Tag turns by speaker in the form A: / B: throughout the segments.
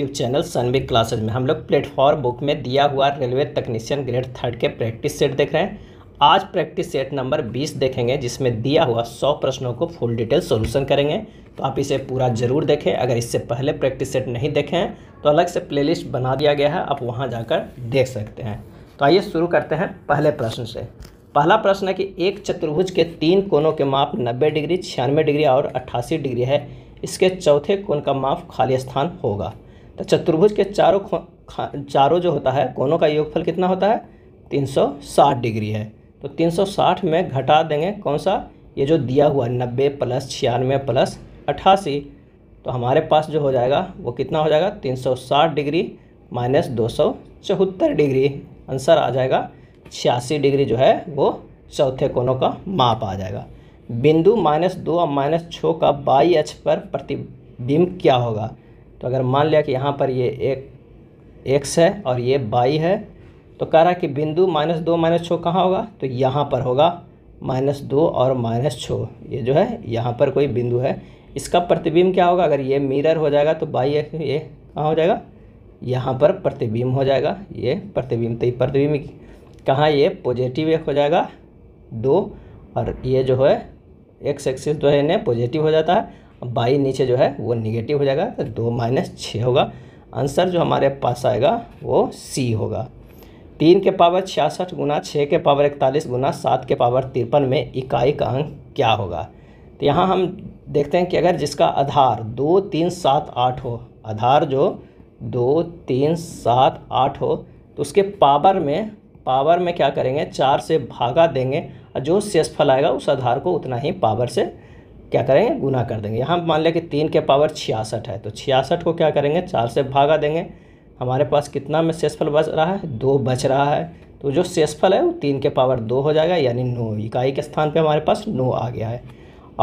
A: YouTube channel सनबिक classes में हम लोग प्लेटफॉर्म बुक में दिया हुआ रेलवे तकनीशियन ग्रेड थर्ड के प्रैक्टिस सेट देख रहे हैं आज प्रैक्टिस सेट नंबर 20 देखेंगे जिसमें दिया हुआ 100 प्रश्नों को फुल डिटेल सॉल्यूशन करेंगे तो आप इसे पूरा जरूर देखें अगर इससे पहले प्रैक्टिस सेट नहीं देखें तो अलग से प्ले बना दिया गया है आप वहाँ जाकर देख सकते हैं तो आइए शुरू करते हैं पहले प्रश्न से पहला प्रश्न है कि एक चतुर्भुज के तीन कोनों के माप नब्बे डिग्री छियानवे डिग्री और अट्ठासी डिग्री है इसके चौथे कोण का माप खाली स्थान होगा तो चतुर्भुज के चारों चारों जो होता है कोनों का योगफल कितना होता है 360 डिग्री है तो 360 में घटा देंगे कौन सा ये जो दिया हुआ नब्बे प्लस छियानवे प्लस अट्ठासी तो हमारे पास जो हो जाएगा वो कितना हो जाएगा 360 डिग्री माइनस दो डिग्री आंसर आ जाएगा छियासी डिग्री जो है वो चौथे कोनों का माप आ जाएगा बिंदु माइनस दो और माइनस छः का बाई एच पर प्रतिबिंब क्या होगा तो अगर मान लिया कि यहाँ पर ये एक एक्स है और ये बाई है तो कह रहा है कि बिंदु माइनस दो माइनस छः कहाँ होगा तो यहाँ पर होगा माइनस दो और माइनस छः ये जो है यहाँ पर कोई बिंदु है इसका प्रतिबिंब क्या होगा अगर ये मिरर हो जाएगा तो बाई एक्स ये कहाँ हो जाएगा यहाँ पर प्रतिबिंब हो जाएगा ये प्रतिबिंब तो प्रतिबिंब कहाँ ये पॉजिटिव एक हो जाएगा दो और ये जो है एक्स एक्सिस जो है इन्हें पॉजिटिव हो जाता है बाई नीचे जो है वो निगेटिव हो जाएगा तो दो माइनस छः होगा आंसर जो हमारे पास आएगा वो सी होगा तीन के पावर छियासठ गुना छः के पावर इकतालीस गुना सात के पावर तिरपन में इकाई का अंक क्या होगा तो यहाँ हम देखते हैं कि अगर जिसका आधार दो तीन सात आठ हो आधार जो दो तीन सात आठ हो तो उसके पावर में पावर में क्या करेंगे चार से भागा देंगे और जो शेषफल आएगा उस आधार को उतना ही पावर से क्या करेंगे गुना कर देंगे यहाँ मान लिया कि तीन के पावर छियासठ है तो छियासठ को क्या करेंगे चार से भागा देंगे हमारे पास कितना में सेसफल बच रहा है दो बच रहा है तो जो सेसफल है वो तीन के पावर दो हो जाएगा यानी नौ इकाई के स्थान पे हमारे पास नौ आ गया है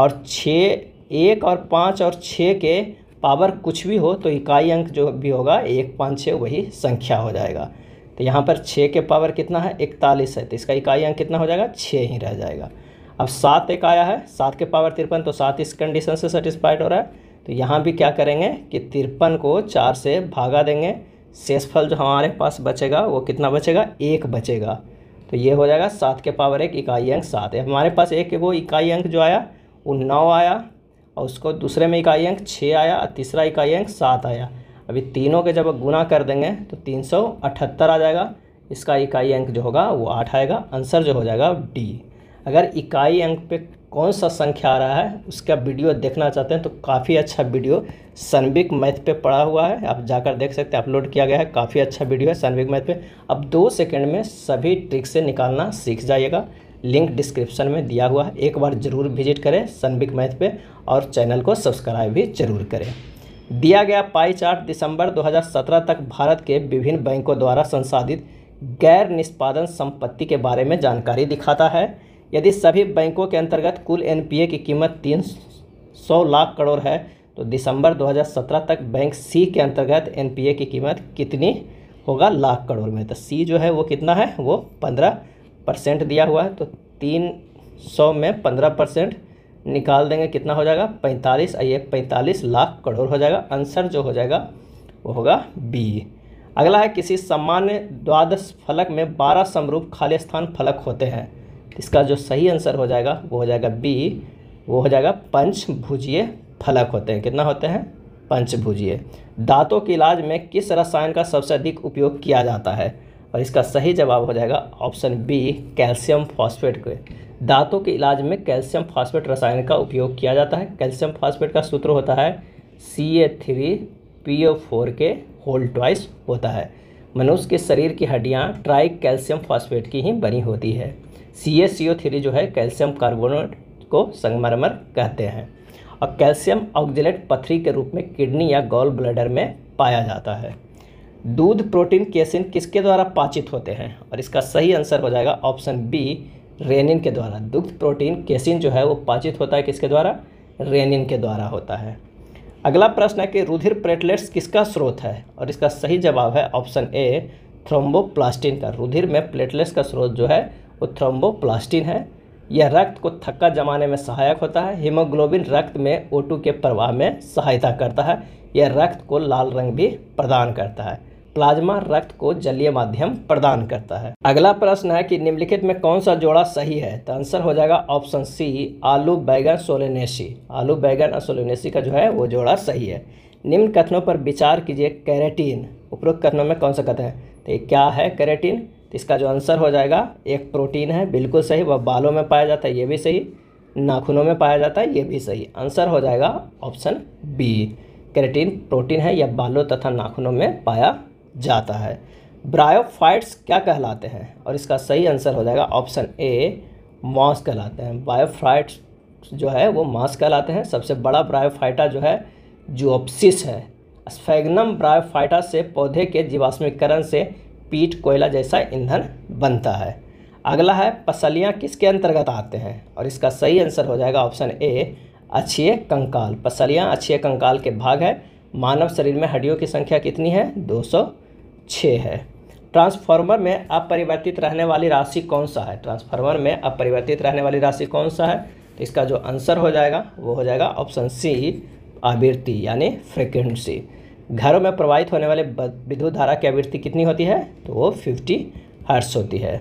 A: और छः एक और पाँच और छः के पावर कुछ भी हो तो इकाई अंक जो भी होगा एक पाँच छः वही संख्या हो जाएगा तो यहाँ पर छः के पावर कितना है इकतालीस है तो इसका इकाई अंक कितना हो जाएगा छः ही रह जाएगा अब सात एक आया है सात के पावर तिरपन तो सात इस कंडीशन से सेटिस्फाइड हो रहा है तो यहाँ भी क्या करेंगे कि तिरपन को चार से भागा देंगे शेषफल जो हमारे पास बचेगा वो कितना बचेगा एक बचेगा तो ये हो जाएगा सात के पावर एक इकाई अंक सात है हमारे पास एक वो इकाई अंक जो आया वो नौ आया और उसको दूसरे में इकाई अंक छः आया और तीसरा इकाई अंक सात आया अभी तीनों के जब गुना कर देंगे तो तीन सौ अठहत्तर आ जाएगा इसका इकाई अंक जो होगा वो आठ आएगा आंसर जो हो जाएगा डी अगर इकाई अंक पे कौन सा संख्या आ रहा है उसका वीडियो देखना चाहते हैं तो काफ़ी अच्छा वीडियो सनबिक मैथ पे पड़ा हुआ है आप जाकर देख सकते हैं अपलोड किया गया है काफ़ी अच्छा वीडियो है सनबिक मैथ पे अब दो सेकंड में सभी ट्रिक से निकालना सीख जाइएगा लिंक डिस्क्रिप्शन में दिया हुआ है एक बार ज़रूर विजिट करें सनबिक मैथ पे और चैनल को सब्सक्राइब भी जरूर करें दिया गया पाई चार्ट दिसंबर 2017 तक भारत के विभिन्न बैंकों द्वारा संसाधित गैर निष्पादन संपत्ति के बारे में जानकारी दिखाता है यदि सभी बैंकों के अंतर्गत कुल एनपीए की कीमत तीन सौ लाख करोड़ है तो दिसंबर 2017 तक बैंक सी के अंतर्गत एनपीए की कीमत कितनी होगा लाख करोड़ में तो सी जो है वो कितना है वो पंद्रह परसेंट दिया हुआ है तो तीन सौ में पंद्रह परसेंट निकाल देंगे कितना हो जाएगा पैंतालीस आइए पैंतालीस लाख करोड़ हो जाएगा आंसर जो हो जाएगा वो होगा बी अगला है किसी सामान्य द्वादश फलक में बारह समरूप खाली स्थान फलक होते हैं इसका जो सही आंसर हो जाएगा वो हो जाएगा बी वो हो जाएगा पंचभुजीय फलक होते हैं कितना होते हैं पंचभुजीय दांतों के इलाज में किस रसायन का सबसे अधिक उपयोग किया जाता है और इसका सही जवाब हो जाएगा ऑप्शन बी कैल्शियम फॉस्फेट के दांतों के इलाज में कैल्शियम फॉस्फेट रसायन का उपयोग किया जाता है कैल्शियम फॉस्फेट का सूत्र होता है C A three P O four के होल ट्वाइस होता है मनुष्य के शरीर की हड्डियाँ ट्राई कैल्शियम फॉस्फेट की ही बनी होती है C S C O three जो है कैल्शियम कार्बोनेट को संगमरमर कहते हैं और कैल्शियम ऑक्जिलेट पथरी के रूप में किडनी या गोल ब्लडर में पाया जाता है दूध प्रोटीन केसिन किसके द्वारा पाचित होते हैं और इसका सही आंसर हो जाएगा ऑप्शन बी रेनिन के द्वारा दुग्ध प्रोटीन केसिन जो है वो पाचित होता है किसके द्वारा रेनिन के द्वारा होता है अगला प्रश्न है कि रुधिर प्लेटलेट्स किसका स्रोत है और इसका सही जवाब है ऑप्शन ए थ्रोम्बोप्लास्टिन का रुधिर में प्लेटलेट्स का स्रोत जो है वो थ्रोम्बोप्लास्टिन है यह रक्त को थक्का जमाने में सहायक होता है हीमोग्लोबिन रक्त में ओ के प्रवाह में सहायता करता है यह रक्त को लाल रंग भी प्रदान करता है प्लाज्मा रक्त को जलीय माध्यम प्रदान करता है अगला प्रश्न है कि निम्नलिखित में कौन सा जोड़ा सही है तो आंसर हो जाएगा ऑप्शन सी आलू बैगन सोलेनेसी आलू बैगन और सोलेनेसी का जो है वो जोड़ा सही है निम्न कथनों पर विचार कीजिए कैरेटीन उपरोक्त कथनों में कौन सा कथन है तो क्या है कैरेटीन तो इसका जो आंसर हो जाएगा एक प्रोटीन है बिल्कुल सही वह बालों में पाया जाता है ये भी सही नाखूनों में पाया जाता है ये भी सही आंसर हो जाएगा ऑप्शन बी कैरेटीन प्रोटीन है यह बालों तथा नाखूनों में पाया जाता है ब्रायोफाइट्स क्या कहलाते हैं और इसका सही आंसर हो जाएगा ऑप्शन ए मॉस कहलाते हैं बायोफाइट्स जो है वो मॉस कहलाते हैं सबसे बड़ा ब्रायोफाइटा जो है जुओप्सिस है स्फेगनम ब्रायोफाइटा से पौधे के जीवाश्मीकरण से पीठ कोयला जैसा ईंधन बनता है अगला है पसलियाँ किसके अंतर्गत आते हैं और इसका सही आंसर हो जाएगा ऑप्शन ए अक्षीय कंकाल पसलियाँ अक्षीय कंकाल के भाग है मानव शरीर में हड्डियों की संख्या कितनी है 206 है ट्रांसफार्मर में अपरिवर्तित रहने वाली राशि कौन सा है ट्रांसफार्मर में अपरिवर्तित रहने वाली राशि कौन सा है तो इसका जो आंसर हो जाएगा वो हो जाएगा ऑप्शन सी आवृत्ति यानी फ्रिक्वेंसी घरों में प्रवाहित होने वाले विद्युत धारा की आवृत्ति कितनी होती है तो वो फिफ्टी हर्ट्स होती है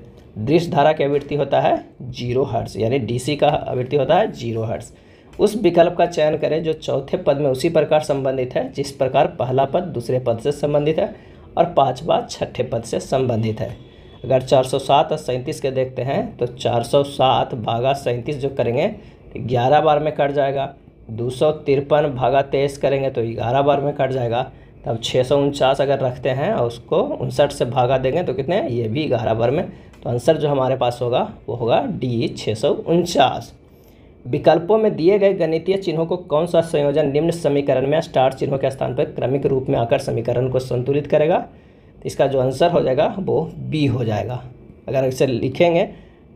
A: दृश्य धारा की आवृत्ति होता है जीरो हर्ट्स यानी डीसी का आवृत्ति होता है जीरो हर्ट्स उस विकल्प का चयन करें जो चौथे पद में उसी प्रकार संबंधित है जिस प्रकार पहला पद दूसरे पद से संबंधित है और पाँचवा छठे पद से संबंधित है अगर 407 और सैंतीस के देखते हैं तो 407 भागा सैंतीस जो करेंगे तो ग्यारह बार में कट जाएगा दो सौ तिरपन भागा तेईस करेंगे तो ग्यारह बार में कट जाएगा तब छः सौ उनचास अगर रखते हैं और उसको उनसठ से भागा देंगे तो कितने ये भी ग्यारह बार में तो आंसर जो हमारे पास होगा वो होगा डी छः सौ उनचास विकल्पों में दिए गए गणितीय चिन्हों को कौन सा संयोजन निम्न समीकरण में स्टार चिन्हों के स्थान पर क्रमिक रूप में आकर समीकरण को संतुलित करेगा तो इसका जो आंसर हो जाएगा वो बी हो जाएगा अगर इसे लिखेंगे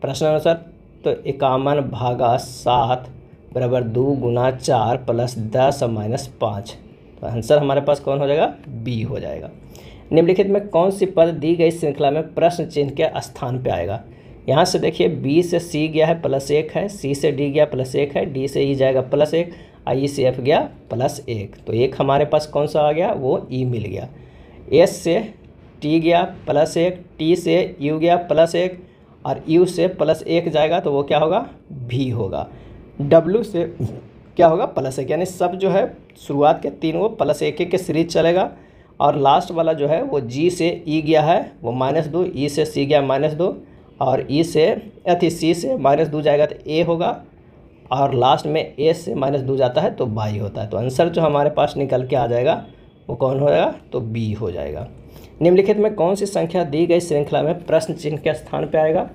A: प्रश्न अनुसार तो इक्यावन भागा सात बराबर दो गुना चार प्लस दस और माइनस पाँच तो आंसर हमारे पास कौन हो जाएगा बी हो जाएगा निम्नलिखित में कौन सी पद दी गई श्रृंखला में प्रश्न चिन्ह के स्थान पर आएगा यहाँ से देखिए बी से सी गया है प्लस एक है सी से डी गया प्लस एक है डी से ई जाएगा प्लस एक आई से एफ गया प्लस एक तो एक हमारे पास कौन सा आ गया वो ई मिल गया एस से टी गया प्लस एक टी से यू गया प्लस एक और यू से प्लस एक जाएगा तो वो क्या होगा भी होगा डब्ल्यू से क्या होगा प्लस एक यानी सब जो है शुरुआत के तीन वो प्लस एक एक के सीरीज चलेगा और लास्ट वाला जो है वो जी से ई e गया है वो माइनस दो ई e से सी गया माइनस दो और ई e से अथी सी से माइनस दो जाएगा तो ए होगा और लास्ट में ए से माइनस दो जाता है तो बाई होता है तो आंसर जो हमारे पास निकल के आ जाएगा वो कौन होगा तो बी हो जाएगा निम्नलिखित में कौन सी संख्या दी गई श्रृंखला में प्रश्न चिन्ह के स्थान पर आएगा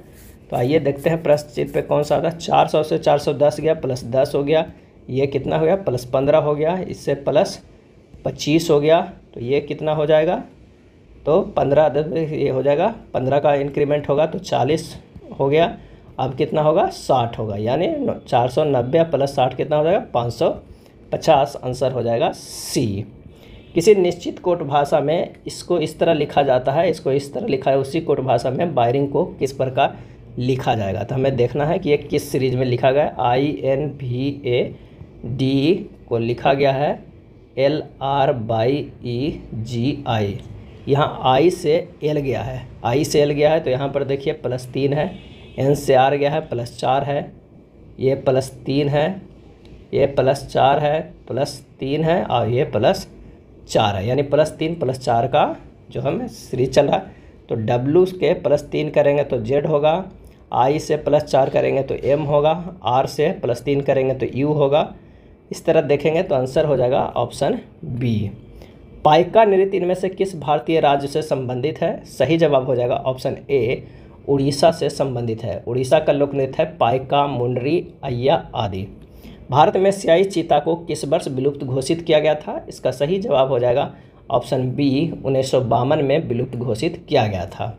A: तो आइए देखते हैं प्रश्न चिन्ह पे कौन सा आता है चार सौ से चार सौ दस गया प्लस दस हो गया ये कितना हो गया प्लस पंद्रह हो गया इससे प्लस पच्चीस हो गया तो ये कितना हो जाएगा तो पंद्रह ये हो जाएगा पंद्रह का इंक्रीमेंट होगा तो चालीस हो गया अब कितना होगा साठ होगा यानी चार सौ नब्बे प्लस साठ कितना हो जाएगा पाँच सौ पचास आंसर हो जाएगा सी किसी निश्चित कोट भाषा में इसको इस तरह लिखा जाता है इसको इस तरह लिखा है उसी कोट भाषा में बायरिंग को किस प्रकार लिखा जाएगा तो हमें देखना है कि ये किस सीरीज में लिखा गया आई एन भी ए डी को लिखा गया है L R by E G I यहाँ आई से एल गया है आई से एल गया है तो यहाँ पर देखिए प्लस तीन है एन से आर गया है प्लस चार है ये प्लस तीन है ये प्लस चार है प्लस तीन है और ये प्लस चार है यानी प्लस तीन प्लस चार का जो हमें सीरीज चल रहा है तो डब्ल्यू के प्लस तीन करेंगे तो जेड होगा आई से प्लस चार करेंगे तो एम होगा आर से प्लस तीन करेंगे तो यू होगा इस तरह देखेंगे तो आंसर हो जाएगा ऑप्शन बी पाइका नृत्य इनमें से किस भारतीय राज्य से संबंधित है सही जवाब हो जाएगा ऑप्शन ए उड़ीसा से संबंधित है उड़ीसा का लोक नृत्य है पाइका मुंडरी अय्या आदि भारत में स्याही चीता को किस वर्ष विलुप्त घोषित किया गया था इसका सही जवाब हो जाएगा ऑप्शन बी उन्नीस में विलुप्त घोषित किया गया था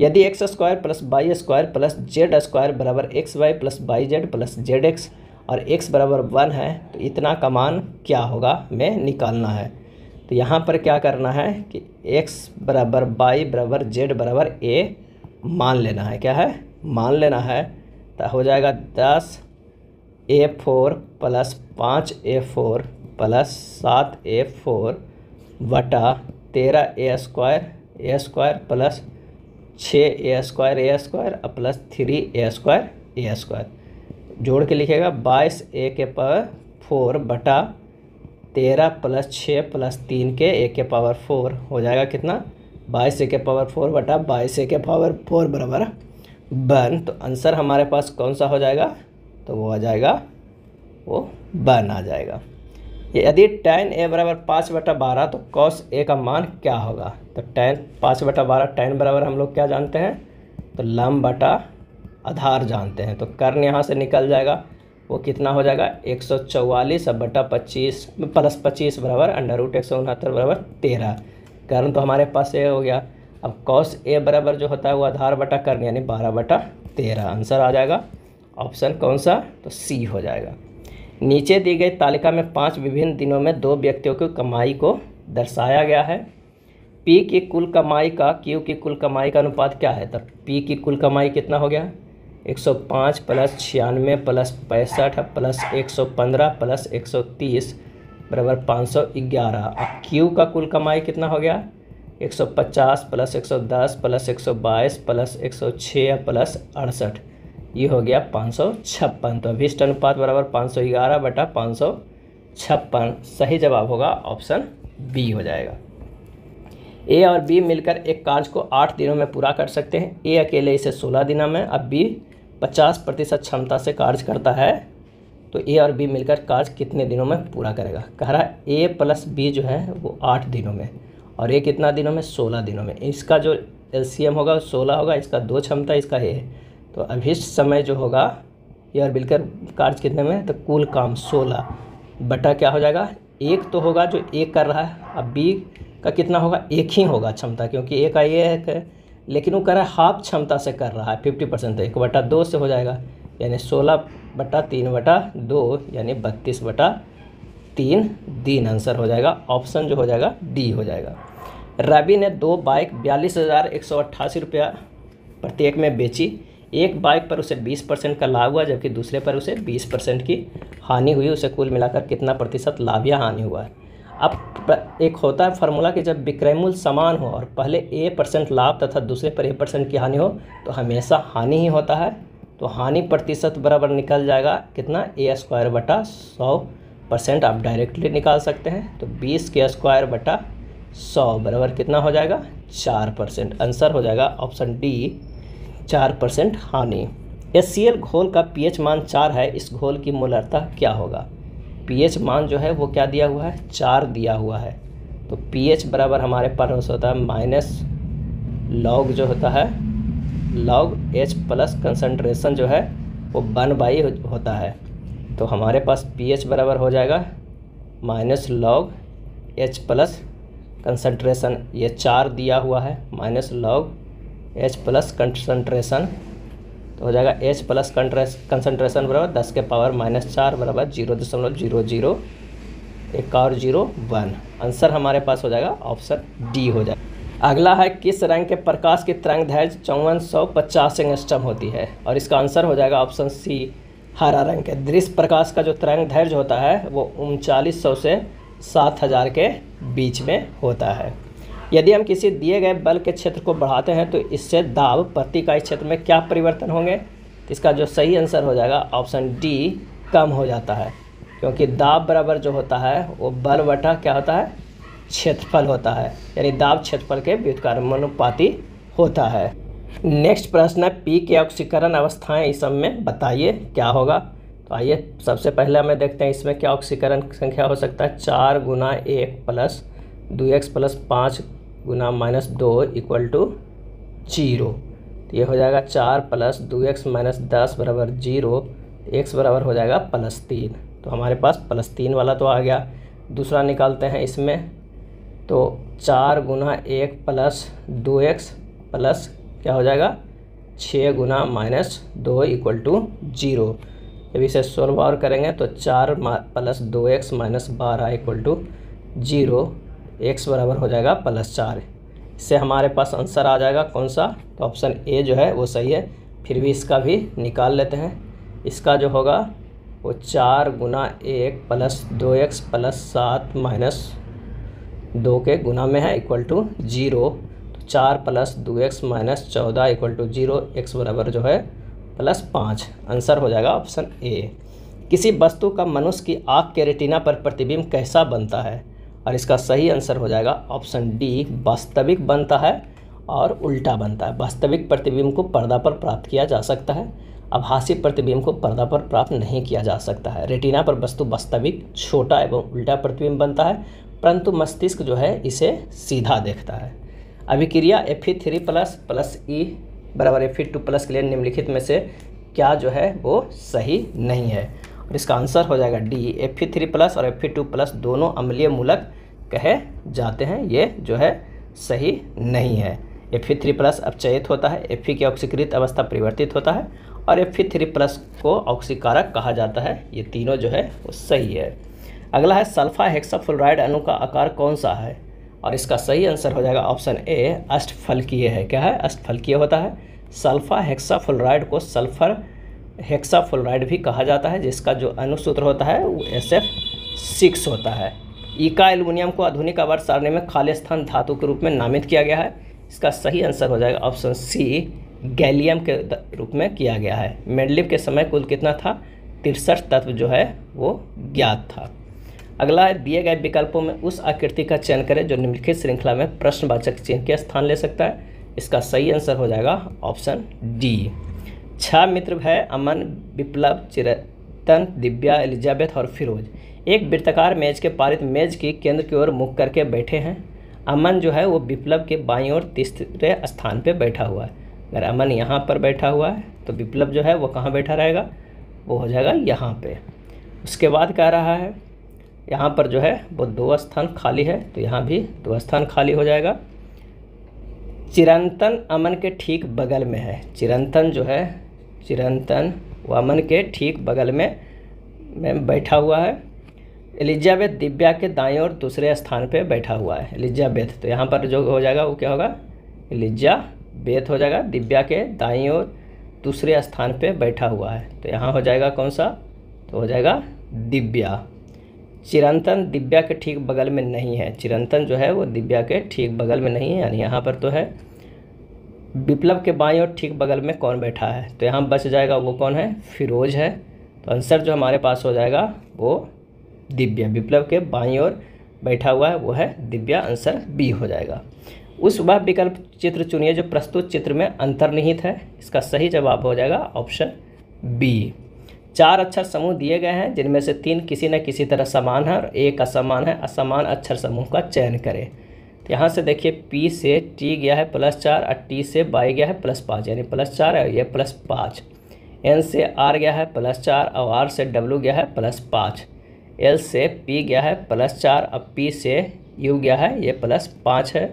A: यदि X square plus Y square plus Z square बराबर X Y plus Y Z plus Z X और एक्स बराबर वन है तो इतना का मान क्या होगा मैं निकालना है तो यहाँ पर क्या करना है कि एक्स बराबर बाई बराबर जेड बराबर ए मान लेना है क्या है मान लेना है तो हो जाएगा दस ए फोर प्लस पाँच ए फोर प्लस सात ए फोर बटा तेरह A square A square plus छः ए स्क्वायर ए स्क्वायर और plus three A square A square जोड़ के लिखेगा बाईस ए के पावर फोर बटा तेरह प्लस छः प्लस तीन के ए के पावर फोर हो जाएगा कितना बाईस ए के पावर फोर बटा बाईस ए के पावर फोर बराबर बन तो आंसर हमारे पास कौन सा हो जाएगा तो वो आ जाएगा वो बन आ जाएगा यदि टेन ए बराबर पाँच बटा बारह तो कॉस ए का मान क्या होगा तो टेन पाँच बटा बारह टेन बराबर हम लोग क्या जानते हैं तो लम बटा आधार जानते हैं तो कर्न यहाँ से निकल जाएगा वो कितना हो जाएगा एक सौ चौवालीस बटा पच्चीस प्लस पच्चीस बराबर अंडर रूट एक सौ उनहत्तर बराबर तेरह कर्न तो हमारे पास ए हो गया अब कॉस ए बराबर जो होता है वो आधार बटा कर्न यानी बारह बटा तेरह आंसर आ जाएगा ऑप्शन कौन सा तो सी हो जाएगा नीचे दी गई तालिका में पांच विभिन्न दिनों में दो व्यक्तियों की कमाई को दर्शाया गया है पी की कुल कमाई का क्यू की कुल कमाई का अनुपात क्या है तो पी की कुल कमाई कितना हो गया 105 प्लस छियानवे प्लस पैंसठ प्लस 115 प्लस 130 बराबर 511 अब क्यू का कुल कमाई कितना हो गया 150 प्लस 110 प्लस 122 प्लस 106 प्लस अड़सठ ये हो गया पाँच सौ छप्पन तो अभिष्ट अनुपात बराबर पाँच सौ ग्यारह बटा पाँच सौ छप्पन सही जवाब होगा ऑप्शन बी हो जाएगा ए और बी मिलकर एक कार्य को आठ दिनों में पूरा कर सकते हैं ए अकेले इसे सोलह दिनों में अब बी पचास प्रतिशत क्षमता से कार्य करता है तो ए और बी मिलकर कार्य कितने दिनों में पूरा करेगा कह रहा है ए प्लस बी जो है वो आठ दिनों में और ए कितना दिनों में सोलह दिनों में इसका जो एल होगा सोलह होगा इसका दो क्षमता इसका ए है तो अभी समय जो होगा यार बिलकर मिलकर कार्य कितने में तो कुल काम सोलह बटा क्या हो जाएगा एक तो होगा जो एक कर रहा है अब बी का कितना होगा एक ही होगा क्षमता क्योंकि एक का ये है लेकिन वो कर रहा है हाफ क्षमता से कर रहा है फिफ्टी परसेंट एक बटा दो से हो जाएगा यानी सोलह बटा तीन बटा दो यानी बत्तीस बटा तीन दिन आंसर हो जाएगा ऑप्शन जो हो जाएगा डी हो जाएगा रवि ने दो बाइक बयालीस हज़ार एक सौ अट्ठासी रुपया प्रत्येक में बेची एक बाइक पर उसे बीस परसेंट का लाभ हुआ जबकि दूसरे पर उसे बीस परसेंट की हानि हुई उसे कुल मिलाकर कितना प्रतिशत लाभ या हानि हुआ है अब एक होता है फार्मूला कि जब विक्रय मूल्य समान हो और पहले ए परसेंट लाभ तथा दूसरे पर ए परसेंट की हानि हो तो हमेशा हानि ही होता है तो हानि प्रतिशत बराबर निकल जाएगा कितना ए स्क्वायर बटा सौ परसेंट आप डायरेक्टली निकाल सकते हैं तो बीस के स्क्वायर बटा सौ बराबर कितना हो जाएगा चार परसेंट आंसर हो जाएगा ऑप्शन डी चार परसेंट हानि एस सी एल घोल का पी एच मान चार है इस घोल की मोलरता क्या होगा पी एच मान जो है वो क्या दिया हुआ है चार दिया हुआ है तो पी एच बराबर हमारे पास होता है माइनस लॉग जो होता है लॉग एच प्लस कंसनट्रेशन जो है वो वन बाई होता है तो हमारे पास पी एच बराबर हो जाएगा minus log H plus concentration ये चार दिया हुआ है minus log H plus concentration तो हो जाएगा एच प्लस कंसनट्रेशन बराबर दस के पावर माइनस चार बराबर जीरो दशमलव जीरो जीरो एक और जीरो वन आंसर हमारे पास हो जाएगा ऑप्शन डी हो जाएगा अगला है किस रंग के प्रकाश की तरंग दैर्घ्य चौवन सौ पचास एंगस्टम होती है और इसका आंसर हो जाएगा ऑप्शन सी हरा रंग के दृश्य प्रकाश का जो तरंग धैर्य होता है वो उनचालीस सौ से सात हज़ार के बीच में होता है यदि हम किसी दिए गए बल के क्षेत्र को बढ़ाते हैं तो इससे दाब प्रति का क्षेत्र में क्या परिवर्तन होंगे तो इसका जो सही आंसर हो जाएगा ऑप्शन डी कम हो जाता है क्योंकि दाब बराबर जो होता है वो बल वटा क्या होता है क्षेत्रफल होता है यानी दाब क्षेत्रफल के व्युत्क्रमानुपाती होता है नेक्स्ट प्रश्न है पी के ऑक्सीकरण अवस्थाएं इस सब में बताइए क्या होगा तो आइए सबसे पहले हमें देखते हैं इसमें क्या ऑक्सीकरण संख्या हो सकता है चार गुना एक प्लस दो एक्स प्लस पाँच गुना माइनस दो इक्वल टू जीरो तो ये हो जाएगा चार प्लस दो एक्स माइनस दस बराबर जीरो तो एक्स बराबर हो जाएगा प्लस तीन तो हमारे पास प्लस तीन वाला तो आ गया दूसरा निकालते हैं इसमें तो चार गुना एक प्लस दो एक्स प्लस क्या हो जाएगा छः गुना माइनस दो इक्वल टू जीरो जब इसे सोल्व और करेंगे तो चार प्लस दो एक्स माइनस बारह इक्वल टू जीरो एक्स बराबर हो जाएगा प्लस चार इससे हमारे पास आंसर आ जाएगा कौन सा तो ऑप्शन ए जो है वो सही है फिर भी इसका भी निकाल लेते हैं इसका जो होगा वो चार गुना एक प्लस दो एक्स प्लस सात माइनस दो के गुना में है इक्वल टू जीरो तो चार प्लस दो एक्स माइनस चौदह इक्वल टू जीरो एक्स बराबर जो है प्लस पाँच आंसर हो जाएगा ऑप्शन ए किसी वस्तु का मनुष्य की आँख के रेटिना पर प्रतिबिंब कैसा बनता है और इसका सही आंसर हो जाएगा ऑप्शन डी वास्तविक बनता है और उल्टा बनता है वास्तविक प्रतिबिंब को पर्दा पर प्राप्त किया जा सकता है आभासी प्रतिबिंब को पर्दा पर प्राप्त नहीं किया जा सकता है रेटिना पर वस्तु वास्तविक छोटा एवं उल्टा प्रतिबिंब बनता है परंतु मस्तिष्क जो है इसे सीधा देखता है अभिक्रिया F three plus plus E बराबर एफ टू प्लस के लिए निम्नलिखित में से क्या जो है वो सही नहीं है और इसका आंसर हो जाएगा डी एफ थ्री प्लस और एफ टू प्लस दोनों अम्लीय मूलक कहे जाते हैं ये जो है सही नहीं है एफ थ्री प्लस अपचयित होता है एफ e की ऑक्सीकृत अवस्था परिवर्तित होता है और एफ थ्री प्लस को ऑक्सीकारक कहा जाता है ये तीनों जो है वो सही है अगला है सल्फा हेक्साफ्लोराइड अणु का आकार कौन सा है और इसका सही आंसर हो जाएगा ऑप्शन ए अष्टफलकीय है क्या है अष्टफलकीय होता है सल्फा हेक्साफ्लोराइड को सल्फर हेक्साफ्लोराइड भी कहा जाता है जिसका जो अनुसूत्र होता है वो एस एफ सिक्स होता है ईका एल्युमिनियम को आधुनिक आवर्त सारणी में स्थान धातु के रूप में नामित किया गया है इसका सही आंसर हो जाएगा ऑप्शन सी गैलियम के रूप में किया गया है मेडलिव के समय कुल कितना था तिरसठ तत्व जो है वो ज्ञात था अगला है दिए गए विकल्पों में उस आकृति का चयन करें जो निम्नलिखित श्रृंखला में प्रश्नवाचक चिन्ह के स्थान ले सकता है इसका सही आंसर हो जाएगा ऑप्शन डी छह मित्र है अमन विप्लव चिरतन दिव्या एलिजाबेथ और फिरोज एक वृत्तकार मेज के पारित मेज की केंद्र की ओर मुख करके बैठे हैं अमन जो है वो विप्लव के बाई ओर तीसरे स्थान पर बैठा हुआ है अगर अमन यहाँ पर बैठा हुआ है तो विप्लव जो है वो कहाँ बैठा रहेगा वो हो जाएगा यहाँ पे उसके बाद कह रहा है यहाँ पर जो है वो दो स्थान खाली है तो यहाँ भी दो स्थान खाली हो जाएगा चिरंतन अमन के ठीक बगल में है चिरंतन जो है चिरंतन वामन के ठीक बगल में में बैठा हुआ है एलिजाबेथ दिव्या के दाएं और दूसरे स्थान पे बैठा हुआ है एलिजाबेथ तो यहाँ पर जो हो जाएगा वो क्या होगा एलिजा बेथ हो जाएगा दिव्या के दाएं और दूसरे स्थान पे बैठा हुआ है तो यहाँ हो जाएगा कौन सा तो हो जाएगा दिव्या चिरंतन दिव्या के ठीक बगल में नहीं है चिरंतन जो है वो दिव्या के ठीक बगल में नहीं है यानी यहाँ पर तो है विप्लव के बाएं और ठीक बगल में कौन बैठा है तो यहाँ बच जाएगा वो कौन है फिरोज है तो आंसर जो हमारे पास हो जाएगा वो दिव्या विप्लव के बाई और बैठा हुआ है वो है दिव्या आंसर बी हो जाएगा उस वह विकल्प चित्र चुनिए जो प्रस्तुत चित्र में अंतर्निहित है इसका सही जवाब हो जाएगा ऑप्शन बी चार अक्षर समूह दिए गए हैं जिनमें से तीन किसी न किसी तरह समान है और एक असमान है असमान अक्षर समूह का चयन करें तो यहाँ से देखिए पी से टी गया है प्लस चार और टी से बाई गया है प्लस पाँच यानी प्लस चार है ये प्लस पाँच एन से आर गया है प्लस चार और आर से W गया है प्लस पाँच एल से पी गया है प्लस चार और पी से यू गया है ये प्लस पाँच है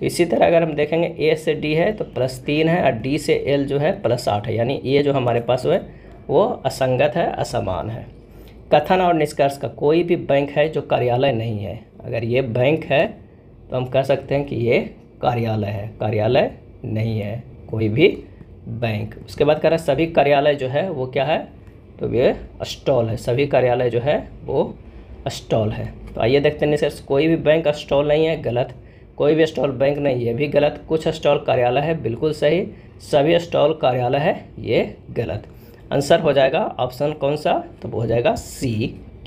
A: तो इसी तरह अगर हम देखेंगे ए से डी है तो प्लस तीन है और डी से एल जो है प्लस आठ है यानी ये जो हमारे पास हुए वो असंगत है असमान है कथन और निष्कर्ष का कोई भी बैंक है जो कार्यालय नहीं है अगर ये बैंक है तो हम कह सकते हैं कि ये कार्यालय है कार्यालय नहीं है कोई भी बैंक उसके बाद कह रहे हैं सभी कार्यालय जो है वो क्या है तो ये स्टॉल है सभी कार्यालय जो है वो स्टॉल है तो आइए देखते हैं सर कोई भी बैंक स्टॉल नहीं है गलत कोई भी स्टॉल बैंक नहीं ये भी गलत कुछ स्टॉल कार्यालय है बिल्कुल सही सभी स्टॉल कार्यालय है ये गलत आंसर हो जाएगा ऑप्शन कौन सा तो वो हो जाएगा सी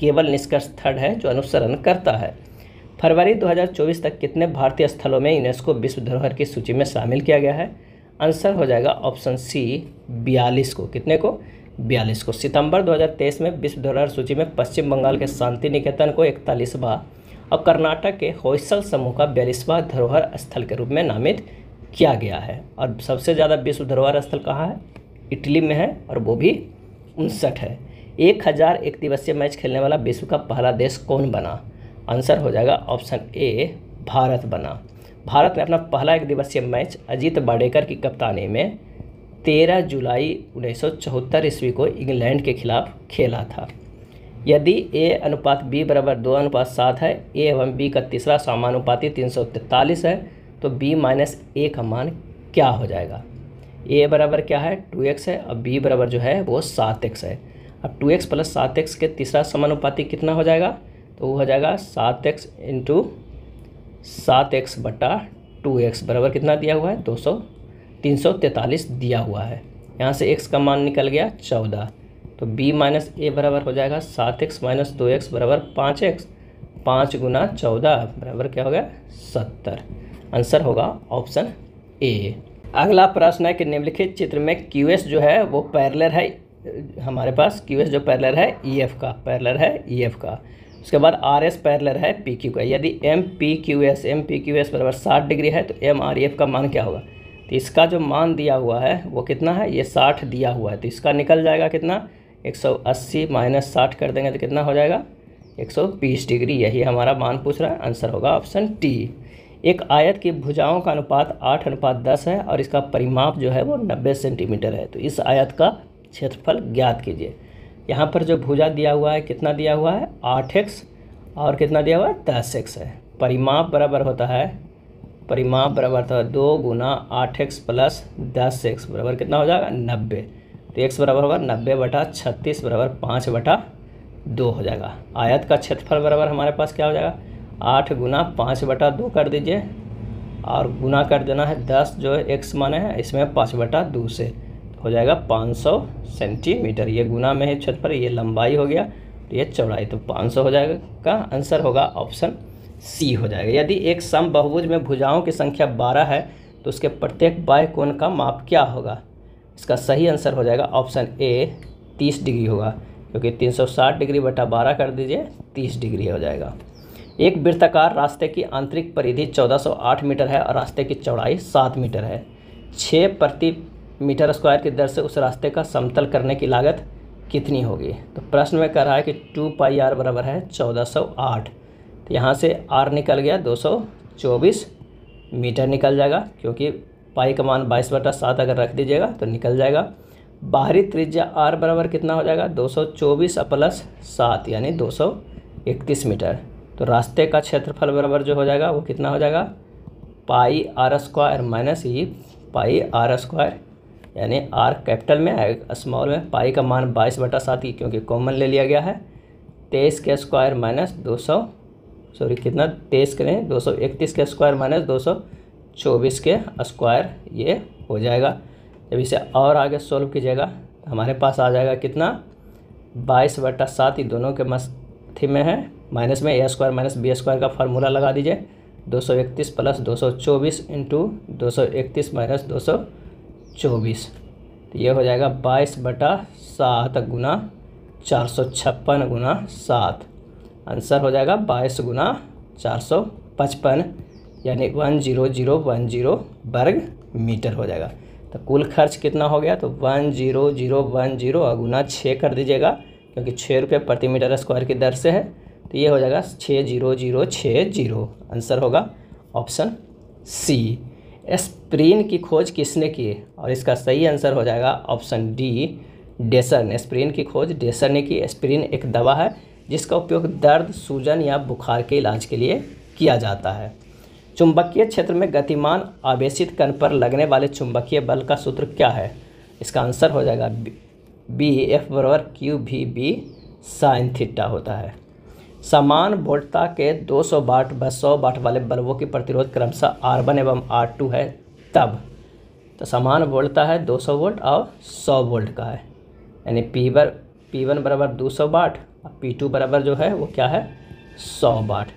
A: केवल निष्कर्ष थर्ड है जो अनुसरण करता है फरवरी 2024 तक कितने भारतीय स्थलों में यूनेस्को विश्व धरोहर की सूची में शामिल किया गया है आंसर हो जाएगा ऑप्शन सी बयालीस को कितने को बयालीस को सितंबर 2023 में विश्व धरोहर सूची में पश्चिम बंगाल के शांति निकेतन को इकतालीसवा और कर्नाटक के होसल समूह का बयालीसवा धरोहर स्थल के रूप में नामित किया गया है और सबसे ज़्यादा विश्व धरोहर स्थल कहाँ है इटली में है और वो भी उनसठ है एक हज़ार एक दिवसीय मैच खेलने वाला विश्व का पहला देश कौन बना आंसर हो जाएगा ऑप्शन ए भारत बना भारत ने अपना पहला एक दिवसीय मैच अजीत बाडेकर की कप्तानी में 13 जुलाई 1974 ईस्वी को इंग्लैंड के खिलाफ खेला था यदि ए अनुपात बी बराबर दो अनुपात सात है ए एवं बी का तीसरा समानुपाती तीन सौ तैंतालीस है तो बी माइनस ए का मान क्या हो जाएगा ए बराबर क्या है टू एक्स है और बी बराबर जो है वो सात एक्स है अब टू एक्स प्लस सात एक्स के तीसरा समानुपाती कितना हो जाएगा तो वो हो जाएगा सात एक्स इंटू सात एक्स बटा टू एक्स बराबर कितना दिया हुआ है दो सौ तीन सौ तैंतालीस दिया हुआ है यहाँ से एक्स का मान निकल गया चौदह तो बी माइनस ए बराबर हो जाएगा सात एक्स माइनस दो एक्स बराबर पाँच एक्स पाँच गुना चौदह बराबर क्या हो गया सत्तर आंसर होगा ऑप्शन ए अगला प्रश्न है कि निम्नलिखित चित्र में क्यू एस जो है वो पैरलर है हमारे पास क्यू एस जो पैरलर है ई एफ का पैरलर है ई एफ का उसके बाद आर एस पैरलर है पी क्यू का यदि M P Q S M P Q S बराबर साठ डिग्री है तो एम आर एफ का मान क्या होगा तो इसका जो मान दिया हुआ है वो कितना है ये साठ दिया हुआ है तो इसका निकल जाएगा कितना एक सौ अस्सी माइनस साठ कर देंगे तो कितना हो जाएगा एक सौ बीस डिग्री यही हमारा मान पूछ रहा है आंसर होगा ऑप्शन टी एक आयत की भुजाओं का अनुपात आठ अनुपात दस है और इसका परिमाप जो है वो नब्बे सेंटीमीटर है तो इस आयत का क्षेत्रफल ज्ञात कीजिए यहाँ पर जो भुजा दिया हुआ है कितना दिया हुआ है आठ एक्स और कितना दिया हुआ है दस एक्स है परिमाप बराबर होता है परिमाप बराबर होता है दो गुना आठ एक्स प्लस दस एक्स बराबर कितना हो जाएगा नब्बे तो एक्स बराबर होगा नब्बे बटा छत्तीस बराबर पाँच बटा दो हो जाएगा आयत का क्षेत्रफल बराबर हमारे पास क्या हो जाएगा आठ गुना पाँच बटा दो कर दीजिए और गुना कर देना है दस जो एक्स माने हैं इसमें पाँच बटा दो से हो जाएगा 500 सेंटीमीटर ये गुना में है छत पर ये लंबाई हो गया तो ये चौड़ाई तो 500 हो जाएगा का आंसर होगा ऑप्शन सी हो जाएगा यदि एक सम बहुभुज में भुजाओं की संख्या 12 है तो उसके प्रत्येक बाह्य कोण का माप क्या होगा इसका सही आंसर हो जाएगा ऑप्शन ए 30 डिग्री होगा क्योंकि 360 डिग्री बटा 12 कर दीजिए 30 डिग्री हो जाएगा एक वृत्ताकार रास्ते की आंतरिक परिधि 1408 मीटर है और रास्ते की चौड़ाई 7 मीटर है छः प्रति मीटर स्क्वायर की दर से उस रास्ते का समतल करने की लागत कितनी होगी तो प्रश्न में कह रहा है कि टू पाई आर बराबर है चौदह सौ आठ तो यहाँ से आर निकल गया दो सौ चौबीस मीटर निकल जाएगा क्योंकि पाई का मान बाईस बटा सात अगर रख दीजिएगा तो निकल जाएगा बाहरी त्रिज्या आर बराबर कितना हो जाएगा दो सौ चौबीस प्लस सात यानी दो सौ इकतीस मीटर तो रास्ते का क्षेत्रफल बराबर जो हो जाएगा वो कितना हो जाएगा pi R square minus e pi R square यानी आर कैपिटल में स्मॉल में पाई का मान बाईस बटा सात क्योंकि कॉमन ले लिया गया है तेईस के स्क्वायर माइनस दो सौ सॉरी कितना तेईस करें दो सौ इकतीस के स्क्वायर माइनस दो सौ चौबीस के स्क्वायर ये हो जाएगा जब इसे और आगे सॉल्व कीजिएगा तो हमारे पास आ जाएगा कितना बाईस बटा सात ही दोनों के मस्थी में है माइनस में A square minus B square का फार्मूला लगा दीजिए दो सौ इकतीस प्लस दो सौ चौबीस इंटू दो सौ इकतीस माइनस दो सौ चौबीस तो ये हो जाएगा बाईस बटा सात गुना चार सौ छप्पन गुना सात आंसर हो जाएगा बाईस गुना चार सौ पचपन यानी one zero zero one zero वर्ग मीटर हो जाएगा तो कुल खर्च कितना हो गया तो one zero zero one zero और गुना छः कर दीजिएगा क्योंकि छः रुपये प्रति मीटर स्क्वायर की दर से है तो ये हो जाएगा छः जीरो जीरो छः जीरो आंसर होगा ऑप्शन सी एस्प्रिन की खोज किसने की और इसका सही आंसर हो जाएगा ऑप्शन डी डेसन एस्प्रिन की खोज डेसन ने की एस्प्रिन एक दवा है जिसका उपयोग दर्द सूजन या बुखार के इलाज के लिए किया जाता है चुंबकीय क्षेत्र में गतिमान आवेशित कण पर लगने वाले चुंबकीय बल का सूत्र क्या है इसका आंसर हो जाएगा बी एफ बराबर क्यू भी बी साइन थीटा होता है समान वोल्टता के 200 बाट व सौ बाट वाले बल्बों की प्रतिरोध क्रमशः आर वन एवं आर टू है तब तो समान वोल्टता है 200 वोल्ट और 100 वोल्ट का है यानी पी बर पी वन बराबर दो सौ बाट और पी टू बराबर जो है वो क्या है सौ बाट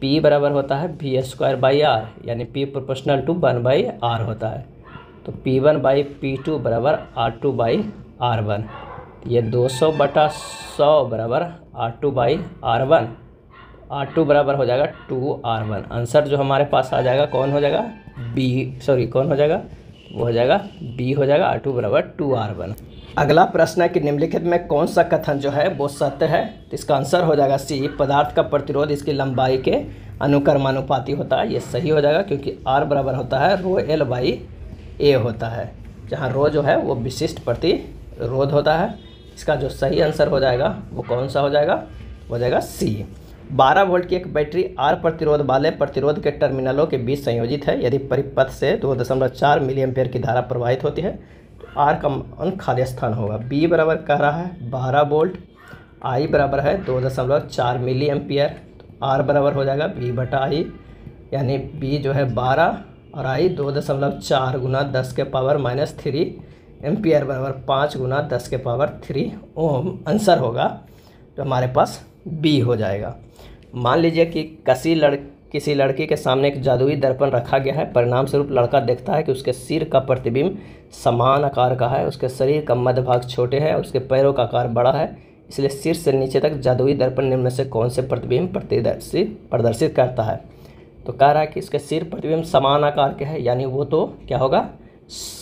A: पी बराबर होता है वी स्क्वायर बाई आर यानी P proportional to one by R होता है तो P one by P two बराबर R two by R one ये 200 बटा सौ बराबर R two by R one R two बराबर हो जाएगा टू आर वन आंसर जो हमारे पास आ जाएगा कौन हो जाएगा बी सॉरी कौन हो जाएगा वो हो जाएगा बी हो जाएगा आर टू बराबर टू आर वन अगला प्रश्न है कि निम्नलिखित में कौन सा कथन जो है वो सत्य है तो इसका आंसर हो जाएगा सी पदार्थ का प्रतिरोध इसकी लंबाई के अनुक्रमानुपाती होता है ये सही हो जाएगा क्योंकि आर बराबर होता है रो एल बाई ए होता है जहाँ रो जो है वो विशिष्ट प्रतिरोध होता है इसका जो सही आंसर हो जाएगा वो कौन सा हो जाएगा हो जाएगा सी 12 वोल्ट की एक बैटरी आर प्रतिरोध वाले प्रतिरोध के टर्मिनलों के बीच संयोजित है यदि परिपथ से 2.4 दशमलव चार मिली एम्पेयर की धारा प्रवाहित होती है तो आर का मान खाली स्थान होगा बी बराबर कह रहा है 12 वोल्ट आई बराबर है 2.4 मिली एम्पियर तो आर बराबर हो जाएगा बी बटा आई यानी बी जो है बारह और आई दो दशमलव चार गुना दस के पावर माइनस थ्री एम्पियर बराबर पाँच गुना दस के पावर थ्री ओम आंसर होगा तो हमारे पास बी हो जाएगा मान लीजिए कि कसी लड़ किसी लड़की के सामने एक जादुई दर्पण रखा गया है परिणाम स्वरूप लड़का देखता है कि उसके सिर का प्रतिबिंब समान आकार का है उसके शरीर का मध्य भाग छोटे है उसके पैरों का आकार बड़ा है इसलिए सिर से नीचे तक जादुई दर्पण निम्न से कौन से प्रतिबिंब प्रतिदर्शी प्रदर्शित करता है तो कह रहा है कि इसके सिर प्रतिबिंब समान आकार के है यानी वो तो क्या होगा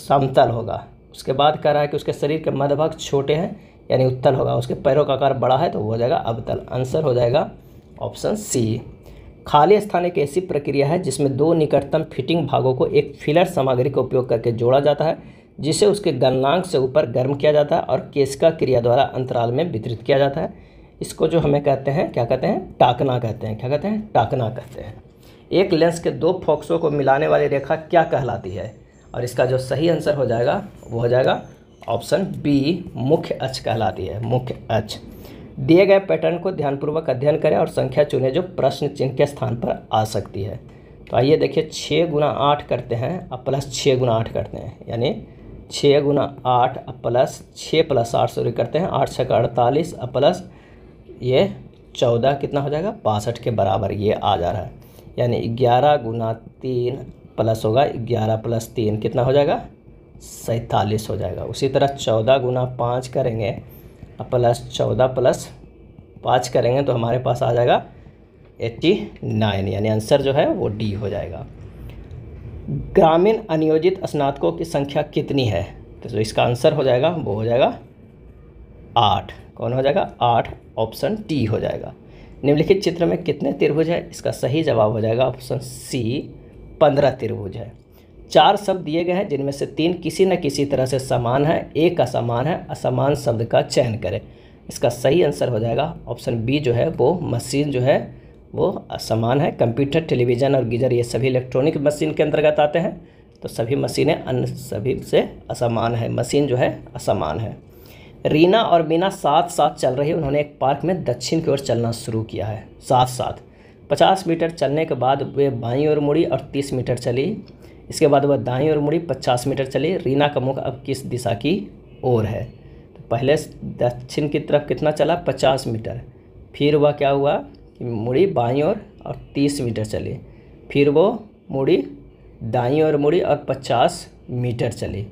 A: समतल होगा उसके बाद कह रहा है कि उसके शरीर के मध्य भाग छोटे हैं यानी उत्तल होगा उसके पैरों का आकार बड़ा है तो वो हो जाएगा अवतल आंसर हो जाएगा ऑप्शन सी खाली स्थान एक ऐसी प्रक्रिया है जिसमें दो निकटतम फिटिंग भागों को एक फिलर सामग्री का उपयोग करके जोड़ा जाता है जिसे उसके गलनांक से ऊपर गर्म किया जाता है और केसका क्रिया द्वारा अंतराल में वितरित किया जाता है इसको जो हमें कहते हैं क्या कहते हैं टाकना कहते हैं क्या कहते हैं टाकना कहते हैं एक लेंस के दो फोक्सों को मिलाने वाली रेखा क्या कहलाती है और इसका जो सही आंसर हो जाएगा वो हो जाएगा ऑप्शन बी मुख्य अच कहलाती है मुख्य अच दिए गए पैटर्न को ध्यानपूर्वक अध्ययन करें और संख्या चुने जो प्रश्न चिन्ह के स्थान पर आ सकती है तो आइए देखिए छः गुना आठ करते हैं अब प्लस छः गुना आठ करते हैं यानी छः गुना आठ अब प्लस छः प्लस आठ सॉरी करते हैं आठ छः का अड़तालीस अब प्लस ये चौदह कितना हो जाएगा बासठ के बराबर ये आ जा रहा है यानी ग्यारह गुना तीन प्लस होगा ग्यारह प्लस तीन कितना हो जाएगा सैंतालीस हो जाएगा उसी तरह चौदह गुना पाँच करेंगे और प्लस चौदह प्लस पाँच करेंगे तो हमारे पास आ जाएगा एट्टी नाइन यानी आंसर जो है वो डी हो जाएगा ग्रामीण अनियोजित स्नातकों की संख्या कितनी है तो जो इसका आंसर हो जाएगा वो हो जाएगा आठ कौन हो जाएगा आठ ऑप्शन टी हो जाएगा निम्नलिखित चित्र में कितने त्रिभुज है इसका सही जवाब हो जाएगा ऑप्शन सी पंद्रह त्रिभुज है चार शब्द दिए गए हैं जिनमें से तीन किसी न किसी तरह से समान है एक असमान है असमान शब्द का चयन करें इसका सही आंसर हो जाएगा ऑप्शन बी जो है वो मशीन जो है वो असमान है कंप्यूटर टेलीविज़न और गीजर ये सभी इलेक्ट्रॉनिक मशीन के अंतर्गत आते हैं तो सभी मशीनें अन्य सभी से असमान है मशीन जो है असमान है रीना और मीना साथ साथ चल रही उन्होंने एक पार्क में दक्षिण की ओर चलना शुरू किया है साथ साथ पचास मीटर चलने के बाद वे बाईं ओर मुड़ी और तीस मीटर चली इसके बाद वह दाईं ओर मुड़ी पचास मीटर चली रीना का मुख अब किस दिशा की ओर है तो पहले दक्षिण की तरफ कितना चला पचास मीटर फिर वह क्या हुआ कि मुड़ी बाईं ओर और तीस मीटर चली फिर वो मुड़ी दाईं ओर मुड़ी और पचास मीटर चली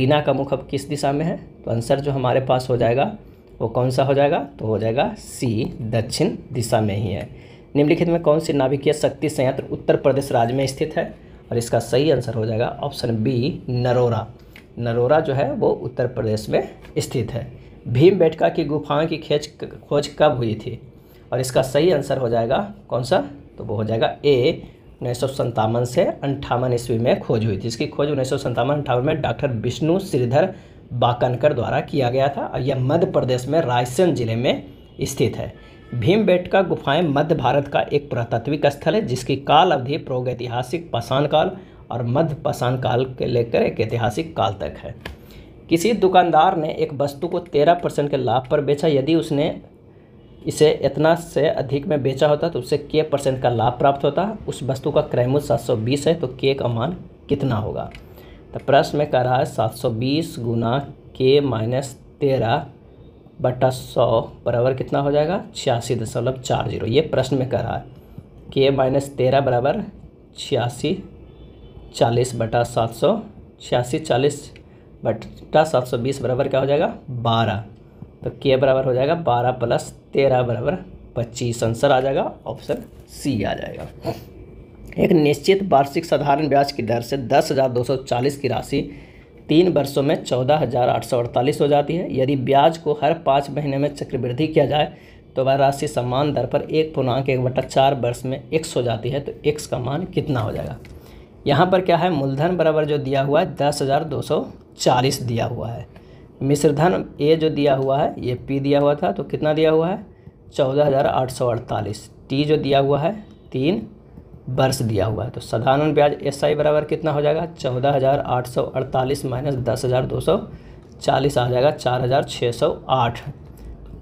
A: रीना का मुख अब किस दिशा में है तो आंसर जो हमारे पास हो जाएगा वो कौन सा हो जाएगा तो हो जाएगा सी दक्षिण दिशा में ही है निम्नलिखित में कौन सी नाभिकीय शक्ति संयंत्र उत्तर प्रदेश राज्य में स्थित है और इसका सही आंसर हो जाएगा ऑप्शन बी नरोरा नरोरा जो है वो उत्तर प्रदेश में स्थित है भीम बेटका की गुफाओं की खेच खोज कब हुई थी और इसका सही आंसर हो जाएगा कौन सा तो वो हो जाएगा ए उन्नीस से अंठावन ईस्वी में खोज हुई थी इसकी खोज उन्नीस सौ अंठावन में डॉक्टर विष्णु श्रीधर बाकनकर द्वारा किया गया था और यह मध्य प्रदेश में रायसेन जिले में स्थित है भीमबेटका गुफाएं मध्य भारत का एक पुरातात्विक स्थल है जिसकी काल अवधि प्रोगैतिहासिक पाषाण काल और मध्य पाषाण काल के लेकर एक ऐतिहासिक काल तक है किसी दुकानदार ने एक वस्तु को तेरह परसेंट के लाभ पर बेचा यदि उसने इसे इतना से अधिक में बेचा होता तो उसे के परसेंट का लाभ प्राप्त होता उस वस्तु का क्रय सात सौ बीस है तो के का मान कितना होगा तो प्रश्न में कह रहा है सात सौ बीस गुना के माइनस तेरह बटा सौ बराबर कितना हो जाएगा छियासी दशमलव चार जीरो ये प्रश्न में कह रहा है के माइनस तेरह बराबर छियासी चालीस बटा सात सौ छियासी चालीस बटा सात सौ बीस बराबर क्या हो जाएगा बारह तो के बराबर हो जाएगा बारह प्लस तेरह बराबर पच्चीस आंसर आ जाएगा ऑप्शन सी आ जाएगा एक निश्चित वार्षिक साधारण ब्याज की दर से दस हज़ार दो सौ चालीस की राशि तीन वर्षों में चौदह हज़ार आठ सौ अड़तालीस हो जाती है यदि ब्याज को हर पाँच महीने में चक्रवृद्धि किया जाए तो वह राशि समान दर पर एक पूर्णांक एक बटा चार वर्ष में एक्स हो जाती है तो एक्स का मान कितना हो जाएगा यहाँ पर क्या है मूलधन बराबर जो दिया हुआ है दस हज़ार दो सौ चालीस दिया हुआ है मिश्रधन ए जो दिया हुआ है ये पी दिया हुआ था तो कितना दिया हुआ है चौदह हज़ार आठ सौ अड़तालीस टी जो दिया हुआ है तीन वर्ष दिया हुआ है तो साधारण ब्याज एस आई बराबर कितना हो जाएगा चौदह हज़ार आठ सौ अड़तालीस माइनस दस हज़ार दो सौ चालीस आ जाएगा चार हज़ार छः सौ आठ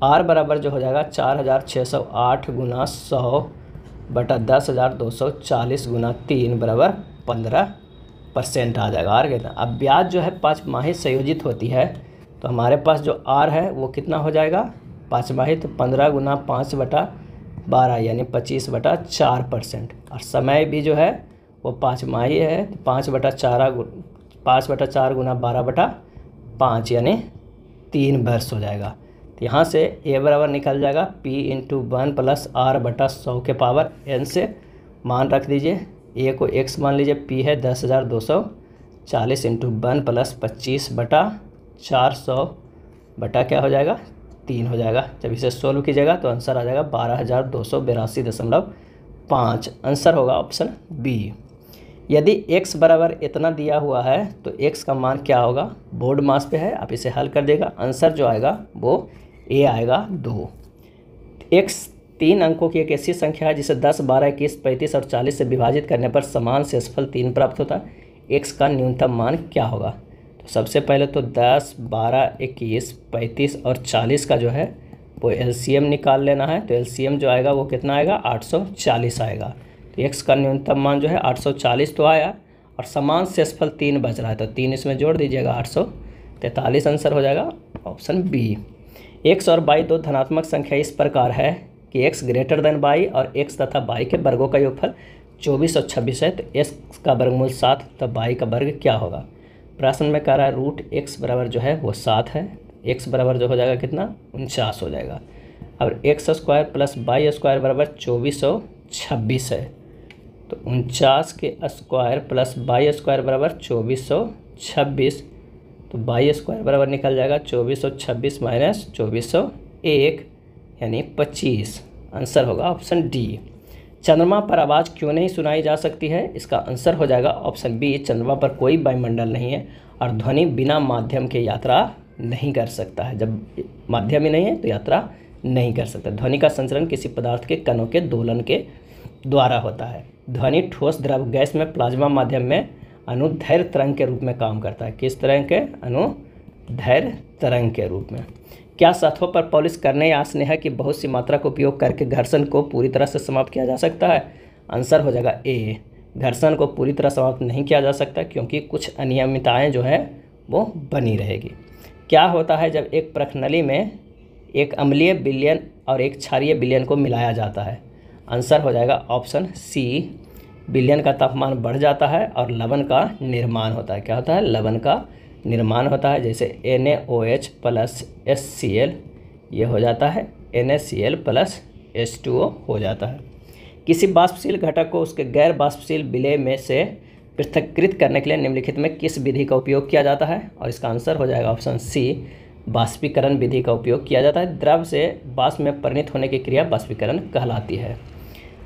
A: आर तो बराबर जो हो जाएगा चार हज़ार छः सौ आठ गुना सौ बटा दस हज़ार दो सौ चालीस गुना तीन बराबर पंद्रह परसेंट आ जाएगा आर कितना अब ब्याज जो है पाँच माही संयोजित होती है तो हमारे पास जो आर है वो कितना हो जाएगा पाँच माही तो पंद्रह गुना पाँच बटा बारह यानी पच्चीस बटा चार परसेंट और समय भी जो है वो पाँच माही है तो पाँच बटा चारा पाँच बटा चार गुना बारह बटा पाँच यानी तीन वर्ष हो जाएगा तो यहाँ से ए बराबर निकल जाएगा P into one plus R बटा सौ के पावर एन से मान रख दीजिए ए को एक्स मान लीजिए पी है दस हज़ार दो सौ चालीस इंटू वन प्लस पच्चीस बटा चार सौ बटा क्या हो जाएगा तीन हो जाएगा जब इसे सोल्व कीजिएगा तो आंसर आ जाएगा बारह हज़ार दो सौ बेरासी दशमलव पाँच आंसर होगा ऑप्शन बी यदि x बराबर इतना दिया हुआ है तो x का मान क्या होगा बोर्ड मास पे है आप इसे हल कर देगा आंसर जो आएगा वो ए आएगा दो x तीन अंकों की एक ऐसी संख्या है जिसे दस बारह इक्कीस पैंतीस और चालीस से विभाजित करने पर समान शेषफल तीन प्राप्त होता है एक्स का न्यूनतम मान क्या होगा तो सबसे पहले तो 10, 12, 21, 35 और 40 का जो है वो एल निकाल लेना है तो एल जो आएगा वो कितना आएगा 840 आएगा तो एक्स का न्यूनतम मान जो है 840 तो आया और समान शेषफल तीन बज रहा है तो तीन इसमें जोड़ दीजिएगा आठ सौ तैंतालीस आंसर हो जाएगा ऑप्शन बी एक्स और बाई दो धनात्मक संख्या इस प्रकार है कि एक्स ग्रेटर देन बाई और एक्स तथा बाई के वर्गों का योगफल चौबीस और छब्बीस है तो एक्स का वर्गमूल सात तो बाई का वर्ग क्या होगा प्रश्न में कह रहा है रूट एक्स बराबर जो है वो सात है एक्स बराबर जो हो जाएगा कितना उनचास हो जाएगा और X square plus Y square बराबर चौबीस सौ छब्बीस है तो उनचास के स्क्वायर प्लस बाई स्क्वायर बराबर चौबीस सौ छब्बीस तो बाई स्क्वायर बराबर निकल जाएगा चौबीस सौ छब्बीस माइनस चौबीस सौ एक यानी पच्चीस आंसर होगा ऑप्शन डी चंद्रमा पर आवाज़ क्यों नहीं सुनाई जा सकती है इसका आंसर हो जाएगा ऑप्शन बी चंद्रमा पर कोई वायुमंडल नहीं है और ध्वनि बिना माध्यम के यात्रा नहीं कर सकता है जब माध्यम ही नहीं है तो यात्रा नहीं कर सकता ध्वनि का संचरण किसी पदार्थ के कणों के दोलन के द्वारा होता है ध्वनि ठोस द्रव गैस में प्लाज्मा माध्यम में अनुधैर्य तरंग के रूप में काम करता है किस तरह के अनुधैर्य तरंग के रूप में क्या साथों पर पॉलिश करने या स्नेह की बहुत सी मात्रा का उपयोग करके घर्षण को पूरी तरह से समाप्त किया जा सकता है आंसर हो जाएगा ए घर्षण को पूरी तरह समाप्त नहीं किया जा सकता क्योंकि कुछ अनियमितताएँ जो हैं वो बनी रहेगी क्या होता है जब एक प्रखनली में एक अम्लीय बिलियन और एक क्षारीय बिलियन को मिलाया जाता है आंसर हो जाएगा ऑप्शन सी बिलियन का तापमान बढ़ जाता है और लवन का निर्माण होता है क्या होता है लवन का निर्माण होता है जैसे N A O H plus S C L ये हो जाता है N S C L plus S two O हो जाता है किसी बाष्पशील घटक को उसके गैर बाष्पशील विलय में से पृथककृत करने के लिए निम्नलिखित में किस विधि का उपयोग किया जाता है और इसका आंसर हो जाएगा ऑप्शन सी बाष्पीकरण विधि का उपयोग किया जाता है द्रव से बाष्प में परिणित होने की क्रिया बाष्पीकरण कहलाती है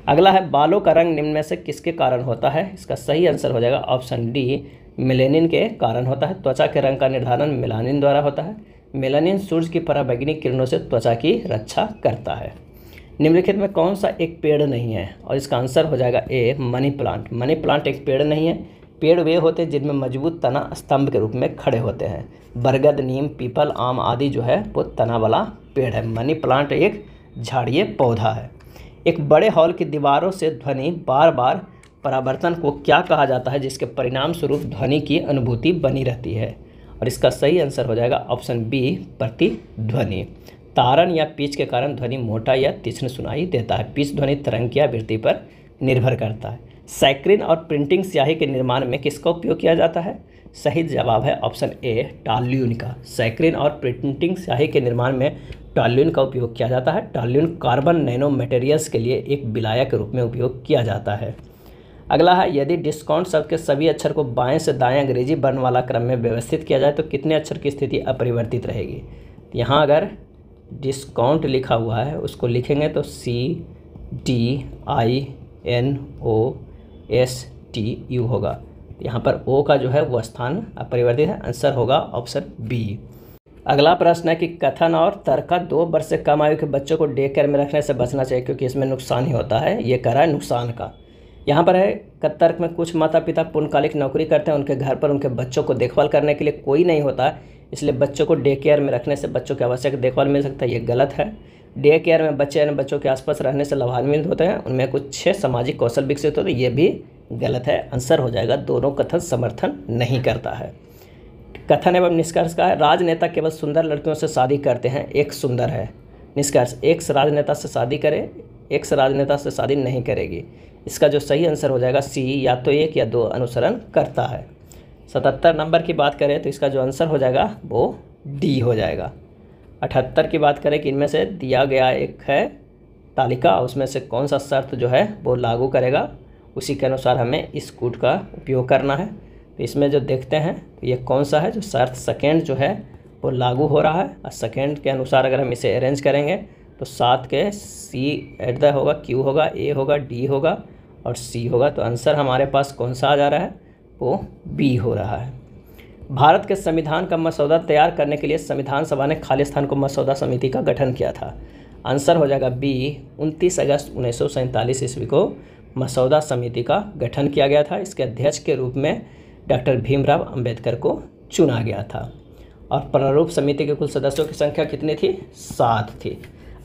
A: अगला है बालों का रंग निम्न में से किसके कारण होता है इसका सही आंसर हो जाएगा ऑप्शन डी मेलेनिन के कारण होता है त्वचा के रंग का निर्धारण मेलानिन द्वारा होता है मेलानिन सूर्य की पराबैग्निक किरणों से त्वचा की रक्षा करता है निम्नलिखित में कौन सा एक पेड़ नहीं है और इसका आंसर हो जाएगा A money plant money plant एक पेड़ नहीं है पेड़ वे होते हैं जिनमें मजबूत तना स्तंभ के रूप में खड़े होते हैं बरगद नीम पीपल आम आदि जो है वो तना वाला पेड़ है मनी प्लांट एक झाड़िए पौधा है एक बड़े हॉल की दीवारों से ध्वनि बार बार परावर्तन को क्या कहा जाता है जिसके परिणाम स्वरूप ध्वनि की अनुभूति बनी रहती है और इसका सही आंसर हो जाएगा ऑप्शन बी प्रतिध्वनि तारण या पिच के कारण ध्वनि मोटा या तीक्ष्ण सुनाई देता है पिच ध्वनि तरंग की आवृत्ति पर निर्भर करता है सैक्रिन और प्रिंटिंग स्याही के निर्माण में किसका उपयोग किया जाता है सही जवाब है ऑप्शन ए टाल्यून का सैक्रिन और प्रिंटिंग स्याही के निर्माण में टाल्यून का उपयोग किया जाता है टाल्यून कार्बन नैनो मटेरियल्स के लिए एक बिलाया के रूप में उपयोग किया जाता है अगला है यदि डिस्काउंट शब्द के सभी अक्षर को बाएं से दाएं अंग्रेजी वर्ण वाला क्रम में व्यवस्थित किया जाए तो कितने अक्षर की स्थिति अपरिवर्तित रहेगी यहाँ अगर डिस्काउंट लिखा हुआ है उसको लिखेंगे तो C D I N O S T U होगा यहाँ पर ओ का जो है वो स्थान अपरिवर्तित है आंसर होगा ऑप्शन बी अगला प्रश्न है कि कथन और तर्क दो वर्ष से कम आयु के बच्चों को डे केयर में रखने से बचना चाहिए क्योंकि इसमें नुकसान ही होता है ये करा है नुकसान का यहाँ पर है का में कुछ माता पिता पूर्णकालिक नौकरी करते हैं उनके घर पर उनके बच्चों को देखभाल करने के लिए कोई नहीं होता इसलिए बच्चों को डे केयर में रखने से बच्चों की आवश्यक देखभाल मिल सकता है ये गलत है डे केयर में बच्चे यानी बच्चों के आसपास रहने से लाभान्वित होते हैं उनमें कुछ छः सामाजिक कौशल विकसित होते हैं ये भी गलत है आंसर हो जाएगा दोनों कथन समर्थन नहीं करता है कथन एवं निष्कर्ष का है राजनेता केवल सुंदर लड़कियों से शादी करते हैं एक सुंदर है निष्कर्ष एक राजनेता से शादी करे एक राजनेता से शादी नहीं करेगी इसका जो सही आंसर हो जाएगा सी या तो एक या दो अनुसरण करता है सतहत्तर नंबर की बात करें तो इसका जो आंसर हो जाएगा वो डी हो जाएगा अठहत्तर की बात करें कि इनमें से दिया गया एक है तालिका उसमें से कौन सा शर्त जो है वो लागू करेगा उसी के अनुसार हमें इस कूट का उपयोग करना है तो इसमें जो देखते हैं तो ये कौन सा है जो शर्त सेकेंड जो है वो लागू हो रहा है और सेकेंड के अनुसार अगर हम इसे अरेंज करेंगे तो सात के सी एट द होगा क्यू होगा ए होगा डी होगा और सी होगा तो आंसर हमारे पास कौन सा आ जा रहा है वो बी हो रहा है भारत के संविधान का मसौदा तैयार करने के लिए संविधान सभा ने खालिस्तान को मसौदा समिति का गठन किया था आंसर हो जाएगा बी 29 अगस्त उन्नीस ईस्वी को मसौदा समिति का गठन किया गया था इसके अध्यक्ष के रूप में डॉक्टर भीमराव अंबेडकर को चुना गया था और प्रारूप समिति के कुल सदस्यों की संख्या कितनी थी सात थी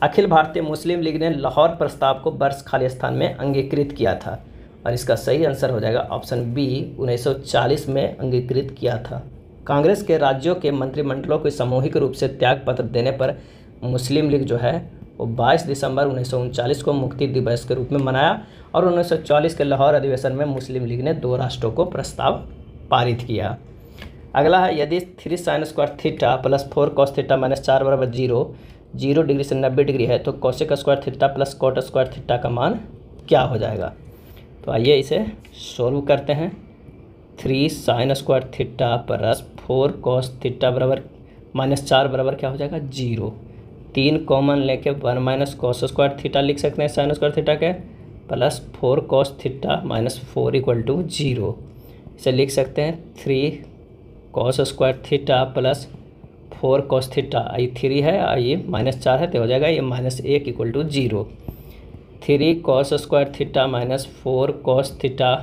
A: अखिल भारतीय मुस्लिम लीग ने लाहौर प्रस्ताव को बर्स खालिस्तान में अंगीकृत किया था और इसका सही आंसर हो जाएगा ऑप्शन बी 1940 में अंगीकृत किया था कांग्रेस के राज्यों के मंत्रिमंडलों को सामूहिक रूप से त्यागपत्र देने पर मुस्लिम लीग जो है वो 22 दिसंबर उन्नीस को मुक्ति दिवस के रूप में मनाया और उन्नीस के लाहौर अधिवेशन में मुस्लिम लीग ने दो राष्ट्रों को प्रस्ताव पारित किया अगला है यदि three sine square theta plus four cos theta minus चार बराबर जीरो जीरो डिग्री से नब्बे डिग्री है तो cosec square theta plus cot square theta का मान क्या हो जाएगा तो आइए इसे सोल्व करते हैं three sine square theta plus four cos theta बराबर माइनस चार बराबर क्या हो जाएगा जीरो तीन कॉमन लेके one minus cos square theta लिख सकते हैं साइन स्क्वायर थीटा के plus four cos theta minus four equal to zero इसे लिख सकते हैं three cos square theta plus four cos theta ये थ्री है और ये माइनस चार है तो हो जाएगा ये माइनस एक equal to zero three cos square theta minus four cos theta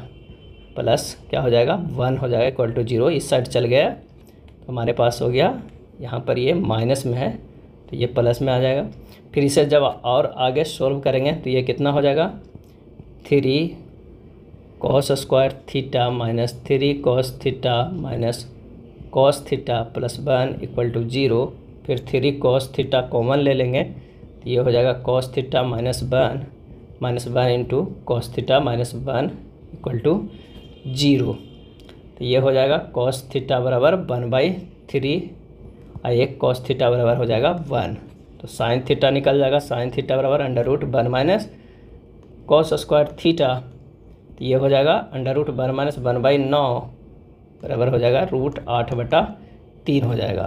A: plus क्या हो जाएगा वन हो जाएगा इक्वल टू जीरो इस साइड चल गया तो हमारे पास हो गया यहाँ पर ये माइनस में है तो ये प्लस में आ जाएगा फिर इसे जब और आगे सॉल्व करेंगे तो ये कितना हो जाएगा three cos square theta minus three cos theta minus cos theta plus one equal to zero फिर थ्री कॉस थीटा कॉमन ले लेंगे तो ये हो जाएगा cos theta minus one minus one into cos theta minus one equal to zero तो ये हो जाएगा कॉस थीटा बराबर वन बाई थ्री और एक कॉस थीटा बराबर हो जाएगा वन तो साइन थीटा निकल जाएगा साइन थीटा बराबर under root one minus cos square theta तो ये हो जाएगा under root one minus one by नौ बराबर हो जाएगा रूट आठ बटा तीन हो जाएगा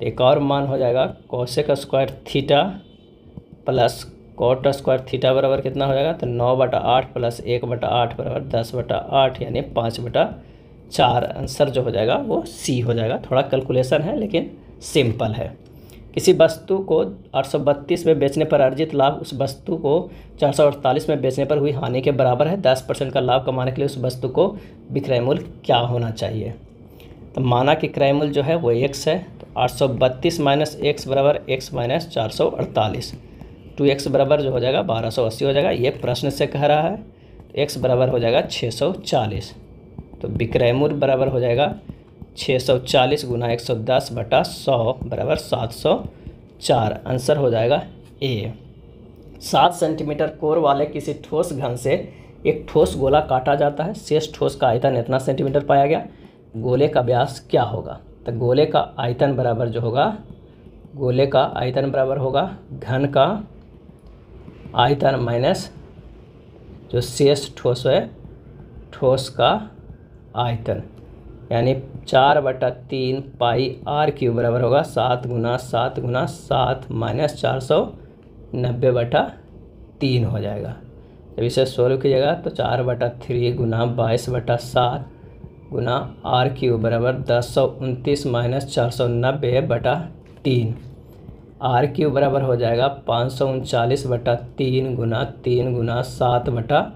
A: तो एक और मान हो जाएगा cosec square theta plus cot square theta बराबर कितना हो जाएगा तो नौ बटा आठ प्लस एक बटा आठ बराबर दस बटा आठ यानी पाँच बटा चार आंसर जो हो जाएगा वो सी हो जाएगा थोड़ा कैलकुलेशन है लेकिन सिंपल है इसी वस्तु को आठ में बेचने पर अर्जित लाभ उस वस्तु को चार में बेचने पर हुई हानि के बराबर है दस परसेंट का लाभ कमाने के लिए उस वस्तु को विक्रय मूल्य क्या होना चाहिए तो माना कि क्रय मूल्य जो है वो x है तो आठ सौ बत्तीस माइनस एक्स बराबर एक्स माइनस चार सौ अड़तालीस टू एक्स बराबर जो हो जाएगा बारह सौ अस्सी हो जाएगा ये प्रश्न से कह रहा है तो एक्स बराबर हो जाएगा छः सौ चालीस तो विक्रय मूल्य बराबर हो जाएगा छः सौ चालीस गुना एक सौ दस बटा सौ बराबर सात सौ चार आंसर हो जाएगा ए सात सेंटीमीटर कोर वाले किसी ठोस घन से एक ठोस गोला काटा जाता है शेष ठोस का आयतन इतना सेंटीमीटर पाया गया गोले का व्यास क्या होगा तो गोले का आयतन बराबर जो होगा गोले का आयतन बराबर होगा घन का आयतन माइनस जो शेष ठोस है ठोस का आयतन यानी चार बटा तीन पाई आर क्यूब बराबर होगा सात गुना सात गुना सात माइनस चार सौ नब्बे बटा तीन हो जाएगा जब इसे सोल्व कीजिएगा तो चार बटा थ्री गुना बाईस बटा सात गुना आर क्यूब बराबर दस सौ उनतीस माइनस चार सौ नब्बे बटा तीन आर क्यूब बराबर हो जाएगा पाँच सौ उनचालीस बटा तीन गुना तीन गुना सात बटा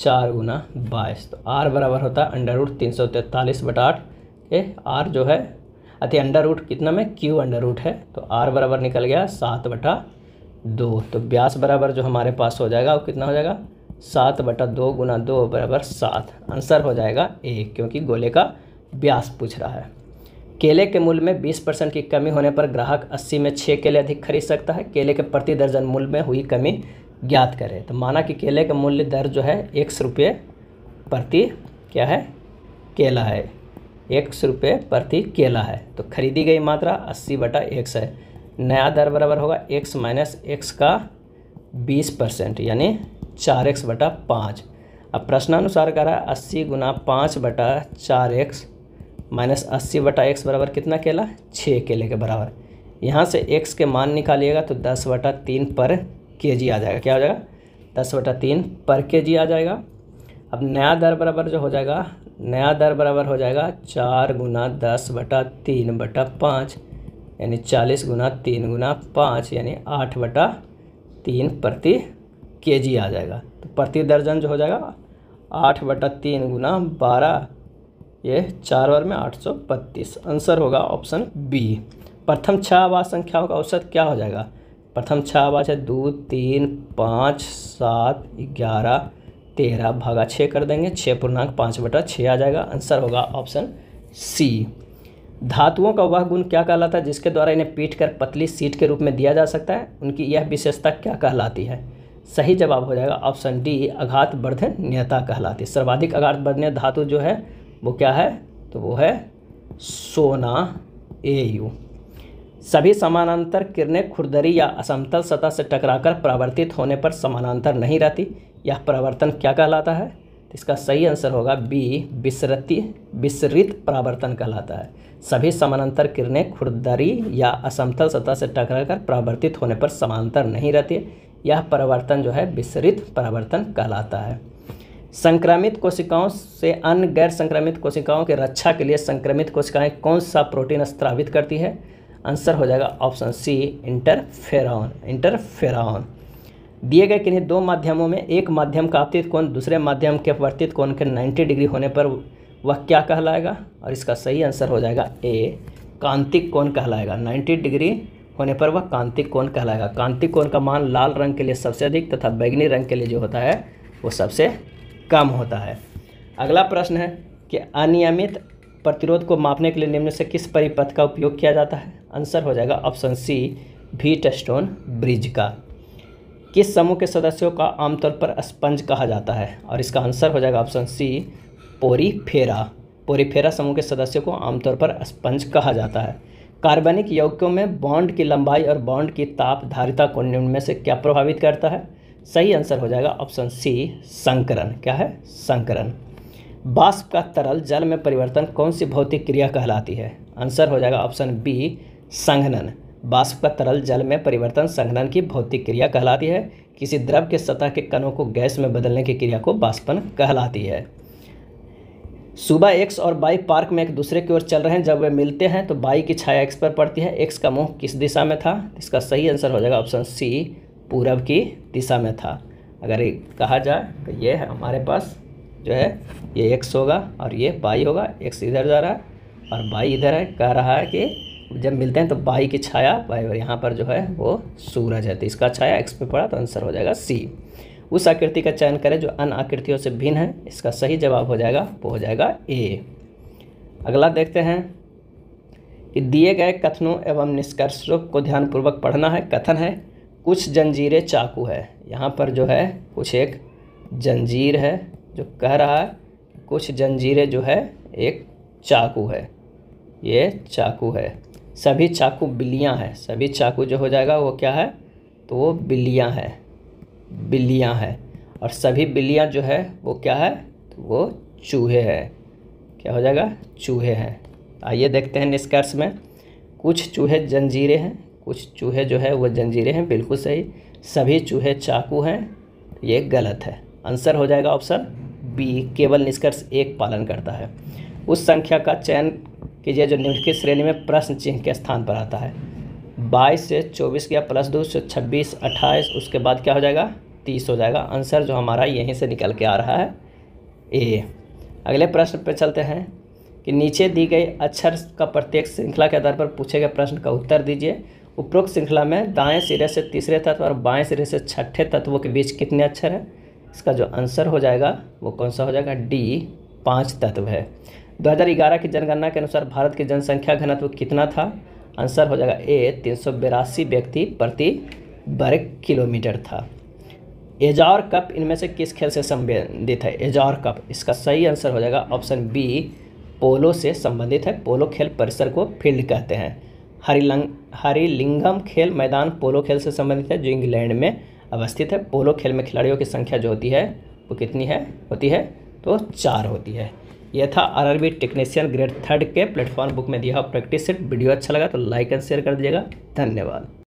A: चार गुना बाईस तो आर बराबर होता है अंडर रूट तीन सौ तैंतालीस बटा आठ ये आर जो है अति अंडर रूट कितना में क्यू अंडर रूट है तो आर बराबर निकल गया सात बटा दो तो ब्यास बराबर जो हमारे पास हो जाएगा वो कितना हो जाएगा सात बटा दो गुना दो बराबर सात आंसर हो जाएगा एक क्योंकि गोले का ब्यास पूछ रहा है केले के मूल्य में 20 परसेंट की कमी होने पर ग्राहक 80 में 6 केले अधिक खरीद सकता है केले के प्रति दर्जन मूल्य में हुई कमी ज्ञात करें तो माना कि केले का मूल्य दर जो है एक रुपये प्रति क्या है केला है एक रुपये प्रति केला है तो खरीदी गई मात्रा अस्सी बटा एक्स है नया दर बराबर होगा एक्स माइनस एक्स का बीस परसेंट यानी चार एक्स बटा पाँच अब प्रश्नानुसार कह रहा है अस्सी गुना पाँच बटा चार एक्स माइनस अस्सी बटा एक्स बराबर कितना केला छः केले के बराबर यहाँ से एक्स के मान निकालिएगा तो दस बटा तीन पर के जी आ जाएगा क्या हो जाएगा दस बटा तीन पर के जी आ जाएगा अब नया दर बराबर जो हो जाएगा नया दर बराबर हो जाएगा चार गुना दस बटा तीन बटा पाँच यानी चालीस गुना तीन गुना पाँच यानी आठ बटा तीन प्रति के जी आ जाएगा तो प्रति दर्जन जो हो जाएगा आठ बटा तीन गुना बारह ये चार बार में आठ सौ बत्तीस आंसर होगा ऑप्शन बी प्रथम छः आवास संख्याओं का औसत क्या हो जाएगा प्रथम छः आवाज़ है दो तीन पाँच सात ग्यारह तेरह भागा छः कर देंगे छः पूर्णांक पाँच बटा छः आ जाएगा आंसर होगा ऑप्शन सी धातुओं का वह गुण क्या कहलाता है जिसके द्वारा इन्हें पीट कर पतली सीट के रूप में दिया जा सकता है उनकी यह विशेषता क्या कहलाती है सही जवाब हो जाएगा ऑप्शन डी आघात वर्धन्यता कहलाती है सर्वाधिक आघात वर्धन्य धातु जो है वो क्या है तो वो है सोना ए यू सभी समानांतर किरणें खुरदरी या असमतल सतह से टकराकर परावर्तित होने पर समानांतर नहीं रहती यह परावर्तन क्या कहलाता है तो इसका सही आंसर होगा बी विसरती विसरित परावर्तन कहलाता है सभी समानांतर किरणें खुरदरी या असमतल सतह से टकराकर परावर्तित होने पर समानांतर नहीं रहती यह परावर्तन जो है विसरित परावर्तन कहलाता है संक्रमित कोशिकाओं से अन्य गैर संक्रमित कोशिकाओं की रक्षा के लिए संक्रमित कोशिकाएं कौन सा प्रोटीन स्त्रावित करती है आंसर हो जाएगा ऑप्शन सी इंटरफेरॉन इंटरफेरॉन दिए गए किन्हीं दो माध्यमों में एक माध्यम का आपतित कोण दूसरे माध्यम के अपवर्तित कोण के 90 डिग्री होने पर वह क्या कहलाएगा और इसका सही आंसर हो जाएगा ए कांतिक कोण कहलाएगा 90 डिग्री होने पर वह कांतिक कोण कहलाएगा कांतिक कोण का मान लाल रंग के लिए सबसे अधिक तथा बैगनी रंग के लिए जो होता है वो सबसे कम होता है अगला प्रश्न है कि अनियमित प्रतिरोध को मापने के लिए निम्न से किस परिपथ का उपयोग किया जाता है आंसर हो जाएगा ऑप्शन सी स्टोन ब्रिज का किस समूह के सदस्यों का आमतौर पर स्पंज कहा जाता है और इसका आंसर हो जाएगा ऑप्शन सी पोरीफेरा पोरीफेरा समूह के सदस्यों को आमतौर पर स्पंज कहा जाता है कार्बनिक यौगिकों में बॉन्ड की लंबाई और बॉन्ड की ताप धारिता को निम्न में से क्या प्रभावित करता है सही आंसर हो जाएगा ऑप्शन सी संकरण क्या है संकरण बाष्प का तरल जल में परिवर्तन कौन सी भौतिक क्रिया कहलाती है आंसर हो जाएगा ऑप्शन बी संघनन बाष्प का तरल जल में परिवर्तन संघनन की भौतिक क्रिया कहलाती है किसी द्रव के सतह के कणों को गैस में बदलने की क्रिया को बाष्पन कहलाती है सुबह एक्स और बाई पार्क में एक दूसरे की ओर चल रहे हैं जब वे मिलते हैं तो बाई की छाया एक्स पर पड़ती है एक्स का मुंह किस दिशा में था इसका सही आंसर हो जाएगा ऑप्शन सी पूरब की दिशा में था अगर कहा जाए तो ये है हमारे पास जो है ये एक्स होगा और ये बाई होगा एक्स इधर जा रहा है और बाई इधर है कह रहा है कि जब मिलते हैं तो बाई की छाया बाई और यहाँ पर जो है वो सूरज है तो इसका छाया एक्स पे पड़ा तो आंसर हो जाएगा सी उस आकृति का चयन करें जो अन्य आकृतियों से भिन्न है इसका सही जवाब हो जाएगा वो हो जाएगा ए अगला देखते हैं कि दिए गए कथनों एवं निष्कर्षों को ध्यानपूर्वक पढ़ना है कथन है कुछ जंजीरें चाकू है यहाँ पर जो है कुछ एक जंजीर है जो कह रहा है कुछ जंजीरें जो है एक चाकू है ये चाकू है सभी चाकू बिल्लियाँ हैं सभी चाकू जो हो जाएगा वो क्या है तो वो बिल्लियाँ हैं बिल्लियाँ हैं और सभी बिल्लियाँ जो है वो क्या है तो वो चूहे हैं क्या हो जाएगा चूहे हैं आइए देखते हैं निष्कर्ष में कुछ चूहे जंजीरे हैं कुछ चूहे जो है वो जंजीरे हैं बिल्कुल सही सभी चूहे चाकू हैं ये गलत है आंसर हो जाएगा ऑप्शन बी केवल निष्कर्ष एक पालन करता है उस संख्या का चयन कीजिए जो निम्नलिखित श्रेणी में प्रश्न चिन्ह के स्थान पर आता है बाईस से चौबीस या प्लस दो से छब्बीस अट्ठाईस उसके बाद क्या हो जाएगा तीस हो जाएगा आंसर जो हमारा यहीं से निकल के आ रहा है ए अगले प्रश्न पर चलते हैं कि नीचे दी गई अक्षर का प्रत्येक श्रृंखला के आधार पर पूछे गए प्रश्न का उत्तर दीजिए उपरोक्त श्रृंखला में दाएं सिरे से तीसरे तत्व और बाएं सिरे से छठे तत्वों के बीच कितने अक्षर हैं इसका जो आंसर हो जाएगा वो कौन सा हो जाएगा डी पाँच तत्व है 2011 की जनगणना के अनुसार भारत की जनसंख्या घनत्व कितना था आंसर हो जाएगा ए तीन व्यक्ति प्रति वर्ग किलोमीटर था एजॉर कप इनमें से किस खेल से संबंधित है एजॉर कप इसका सही आंसर हो जाएगा ऑप्शन बी पोलो से संबंधित है पोलो खेल परिसर को फील्ड कहते हैं हरिलंग हरिलिंगम खेल मैदान पोलो खेल से संबंधित है जो इंग्लैंड में अवस्थित है पोलो खेल में खिलाड़ियों की संख्या जो होती है वो कितनी है होती है तो चार होती है यह था आरआरबी टेक्नीशियन ग्रेड थर्ड के प्लेटफॉर्म बुक में दिया प्रैक्टिस सेट वीडियो अच्छा लगा तो लाइक एंड शेयर कर दीजिएगा धन्यवाद